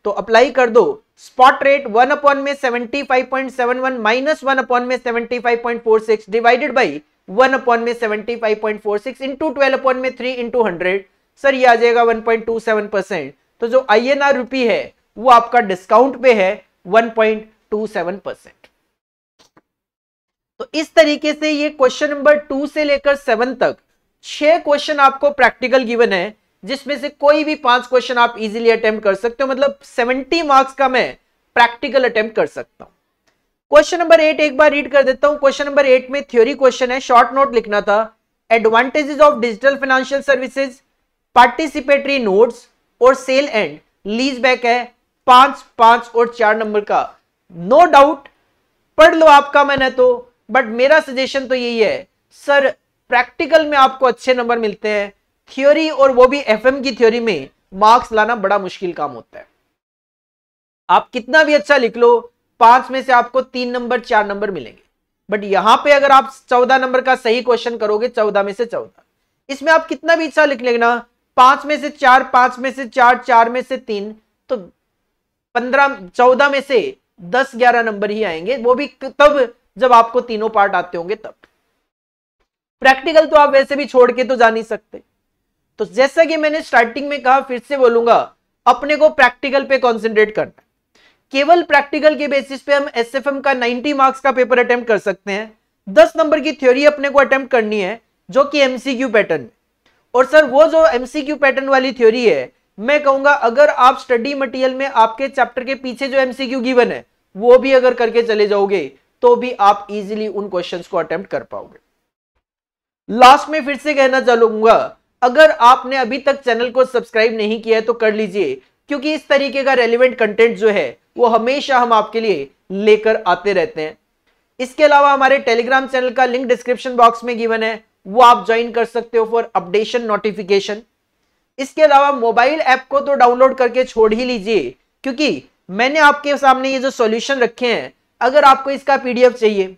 A: तो अप्लाई कर दो स्पॉट रेट वन अपॉन में seventy five point seven one minus one upon में seventy five point four six divided by one upon में seventy five point four six into twelve upon में थ्री इंटू हंड्रेड सर ये आ जाएगा 1.27 percent तो जो I N R रुपी है वो आपका डिस्काउंट पे है 1.27 परसेंट तो इस तरीके से ये क्वेश्चन नंबर टू से लेकर सेवन तक छह क्वेश्चन आपको प्रैक्टिकल गिवन है जिसमें से कोई भी पांच क्वेश्चन आप इजीली अटेम्प्ट कर सकते हो मतलब सेवेंटी मार्क्स का मैं प्रैक्टिकल अटेम्प्ट कर सकता हूं क्वेश्चन नंबर एट एक बार रीड कर देता हूं क्वेश्चन नंबर एट में थ्योरी क्वेश्चन है शॉर्ट नोट लिखना था advantages of digital financial services participatory notes और सेल एंड लीज बैक है पांच पांच और चार नंबर का नो no डाउट पढ़ लो आपका मैंने तो बट मेरा सजेशन तो यही है सर प्रैक्टिकल में आपको अच्छे नंबर मिलते हैं थ्योरी और वो भी एफएम की थ्योरी में मार्क्स लाना बड़ा मुश्किल काम होता है आप कितना भी अच्छा लिख लो पांच में से आपको तीन नंबर चार नंबर मिलेंगे बट यहां पे अगर आप चौदह नंबर का सही क्वेश्चन करोगे चौदह में से चौदह इसमें आप कितना भी अच्छा लिख लेना पांच में से चार पांच में से चार चार में से तीन तो पंद्रह चौदह में से दस ग्यारह नंबर ही आएंगे वो भी तब जब आपको तीनों पार्ट आते होंगे तब प्रैक्टिकल तो आप वैसे भी छोड़ के तो जा नहीं सकते तो जैसा कि मैंने स्टार्टिंग में कहा फिर से बोलूंगा अपने को प्रैक्टिकल पे कॉन्सेंट्रेट करना केवल प्रैक्टिकल के बेसिस पे हम एसएफएम का 90 मार्क्स का पेपर अटेम्प्ट कर सकते हैं 10 नंबर की थ्योरी अपने को अटेम्प्ट करनी है जो कि एमसीक्यू पैटर्न में और सर वो जो एमसीक्यू पैटर्न वाली थ्योरी है मैं कहूंगा अगर आप स्टडी मटेरियल में आपके चैप्टर के पीछे जो एमसीक्यू गिवन है वो भी अगर करके चले जाओगे तो भी आप इजीली उन क्वेश्चंस को अटेम्प्ट कर पाओगे लास्ट में फिर से कहना चाहूंगा अगर आपने अभी तक चैनल को सब्सक्राइब नहीं किया है तो कर लीजिए क्योंकि इस तरीके का रेलिवेंट कंटेंट जो है वो हमेशा हम आपके लिए लेकर आते रहते हैं इसके अलावा हमारे टेलीग्राम चैनल का लिंक डिस्क्रिप्शन बॉक्स में गिवन है वो आप ज्वाइन कर सकते हो फॉर अपडेशन नोटिफिकेशन इसके अलावा मोबाइल ऐप को तो डाउनलोड करके छोड़ ही लीजिए क्योंकि मैंने आपके सामने ये जो सॉल्यूशन रखे हैं अगर आपको इसका पीडीएफ चाहिए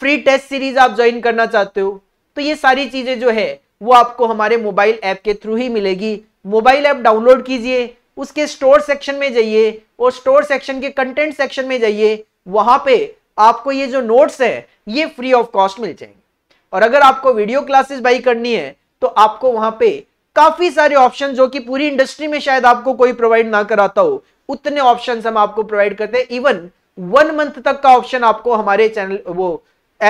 A: फ्री टेस्ट सीरीज आप ज्वाइन करना चाहते हो तो ये सारी चीजें जो है वो आपको हमारे मोबाइल ऐप के थ्रू ही मिलेगी मोबाइल ऐप डाउनलोड कीजिए उसके स्टोर सेक्शन में जाइए और स्टोर सेक्शन के कंटेंट सेक्शन में जाइए वहां पे आपको ये जो नोट्स है ये फ्री ऑफ कॉस्ट मिल जाएंगे और अगर आपको वीडियो क्लासेस बाई करनी है तो आपको वहां पे काफी सारे ऑप्शन जो कि पूरी इंडस्ट्री में शायद आपको कोई प्रोवाइड ना कराता हो उतने ऑप्शन हम आपको प्रोवाइड करते हैं इवन वन मंथ तक का ऑप्शन आपको हमारे चैनल वो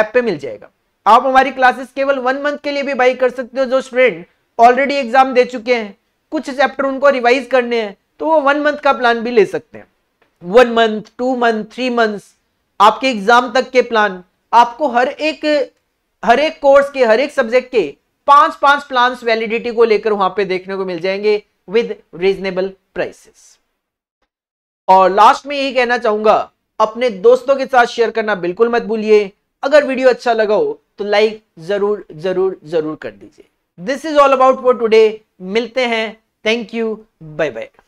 A: ऐप पे मिल जाएगा आप हमारी क्लासेस केवल वन मंथ के लिए भी बाई कर सकते हो जो स्टूडेंट ऑलरेडी एग्जाम दे चुके हैं कुछ चैप्टर उनको रिवाइज करने हैं तो वो वन मंथ का प्लान भी ले सकते हैं one month two month three month आपके एग्जाम तक के प्लान आपको हर एक हर एक कोर्स के हर एक सब्जेक्ट के पांच पांच प्लान वैलिडिटी को लेकर वहां पे देखने को मिल जाएंगे विद रीजनेबल प्राइसेस और लास्ट में यही कहना चाहूंगा अपने दोस्तों के साथ शेयर करना बिल्कुल मत भूलिए अगर वीडियो अच्छा लगा हो तो लाइक जरूर जरूर जरूर कर दीजिए this is all about for today मिलते हैं थैंक यू बाय बाय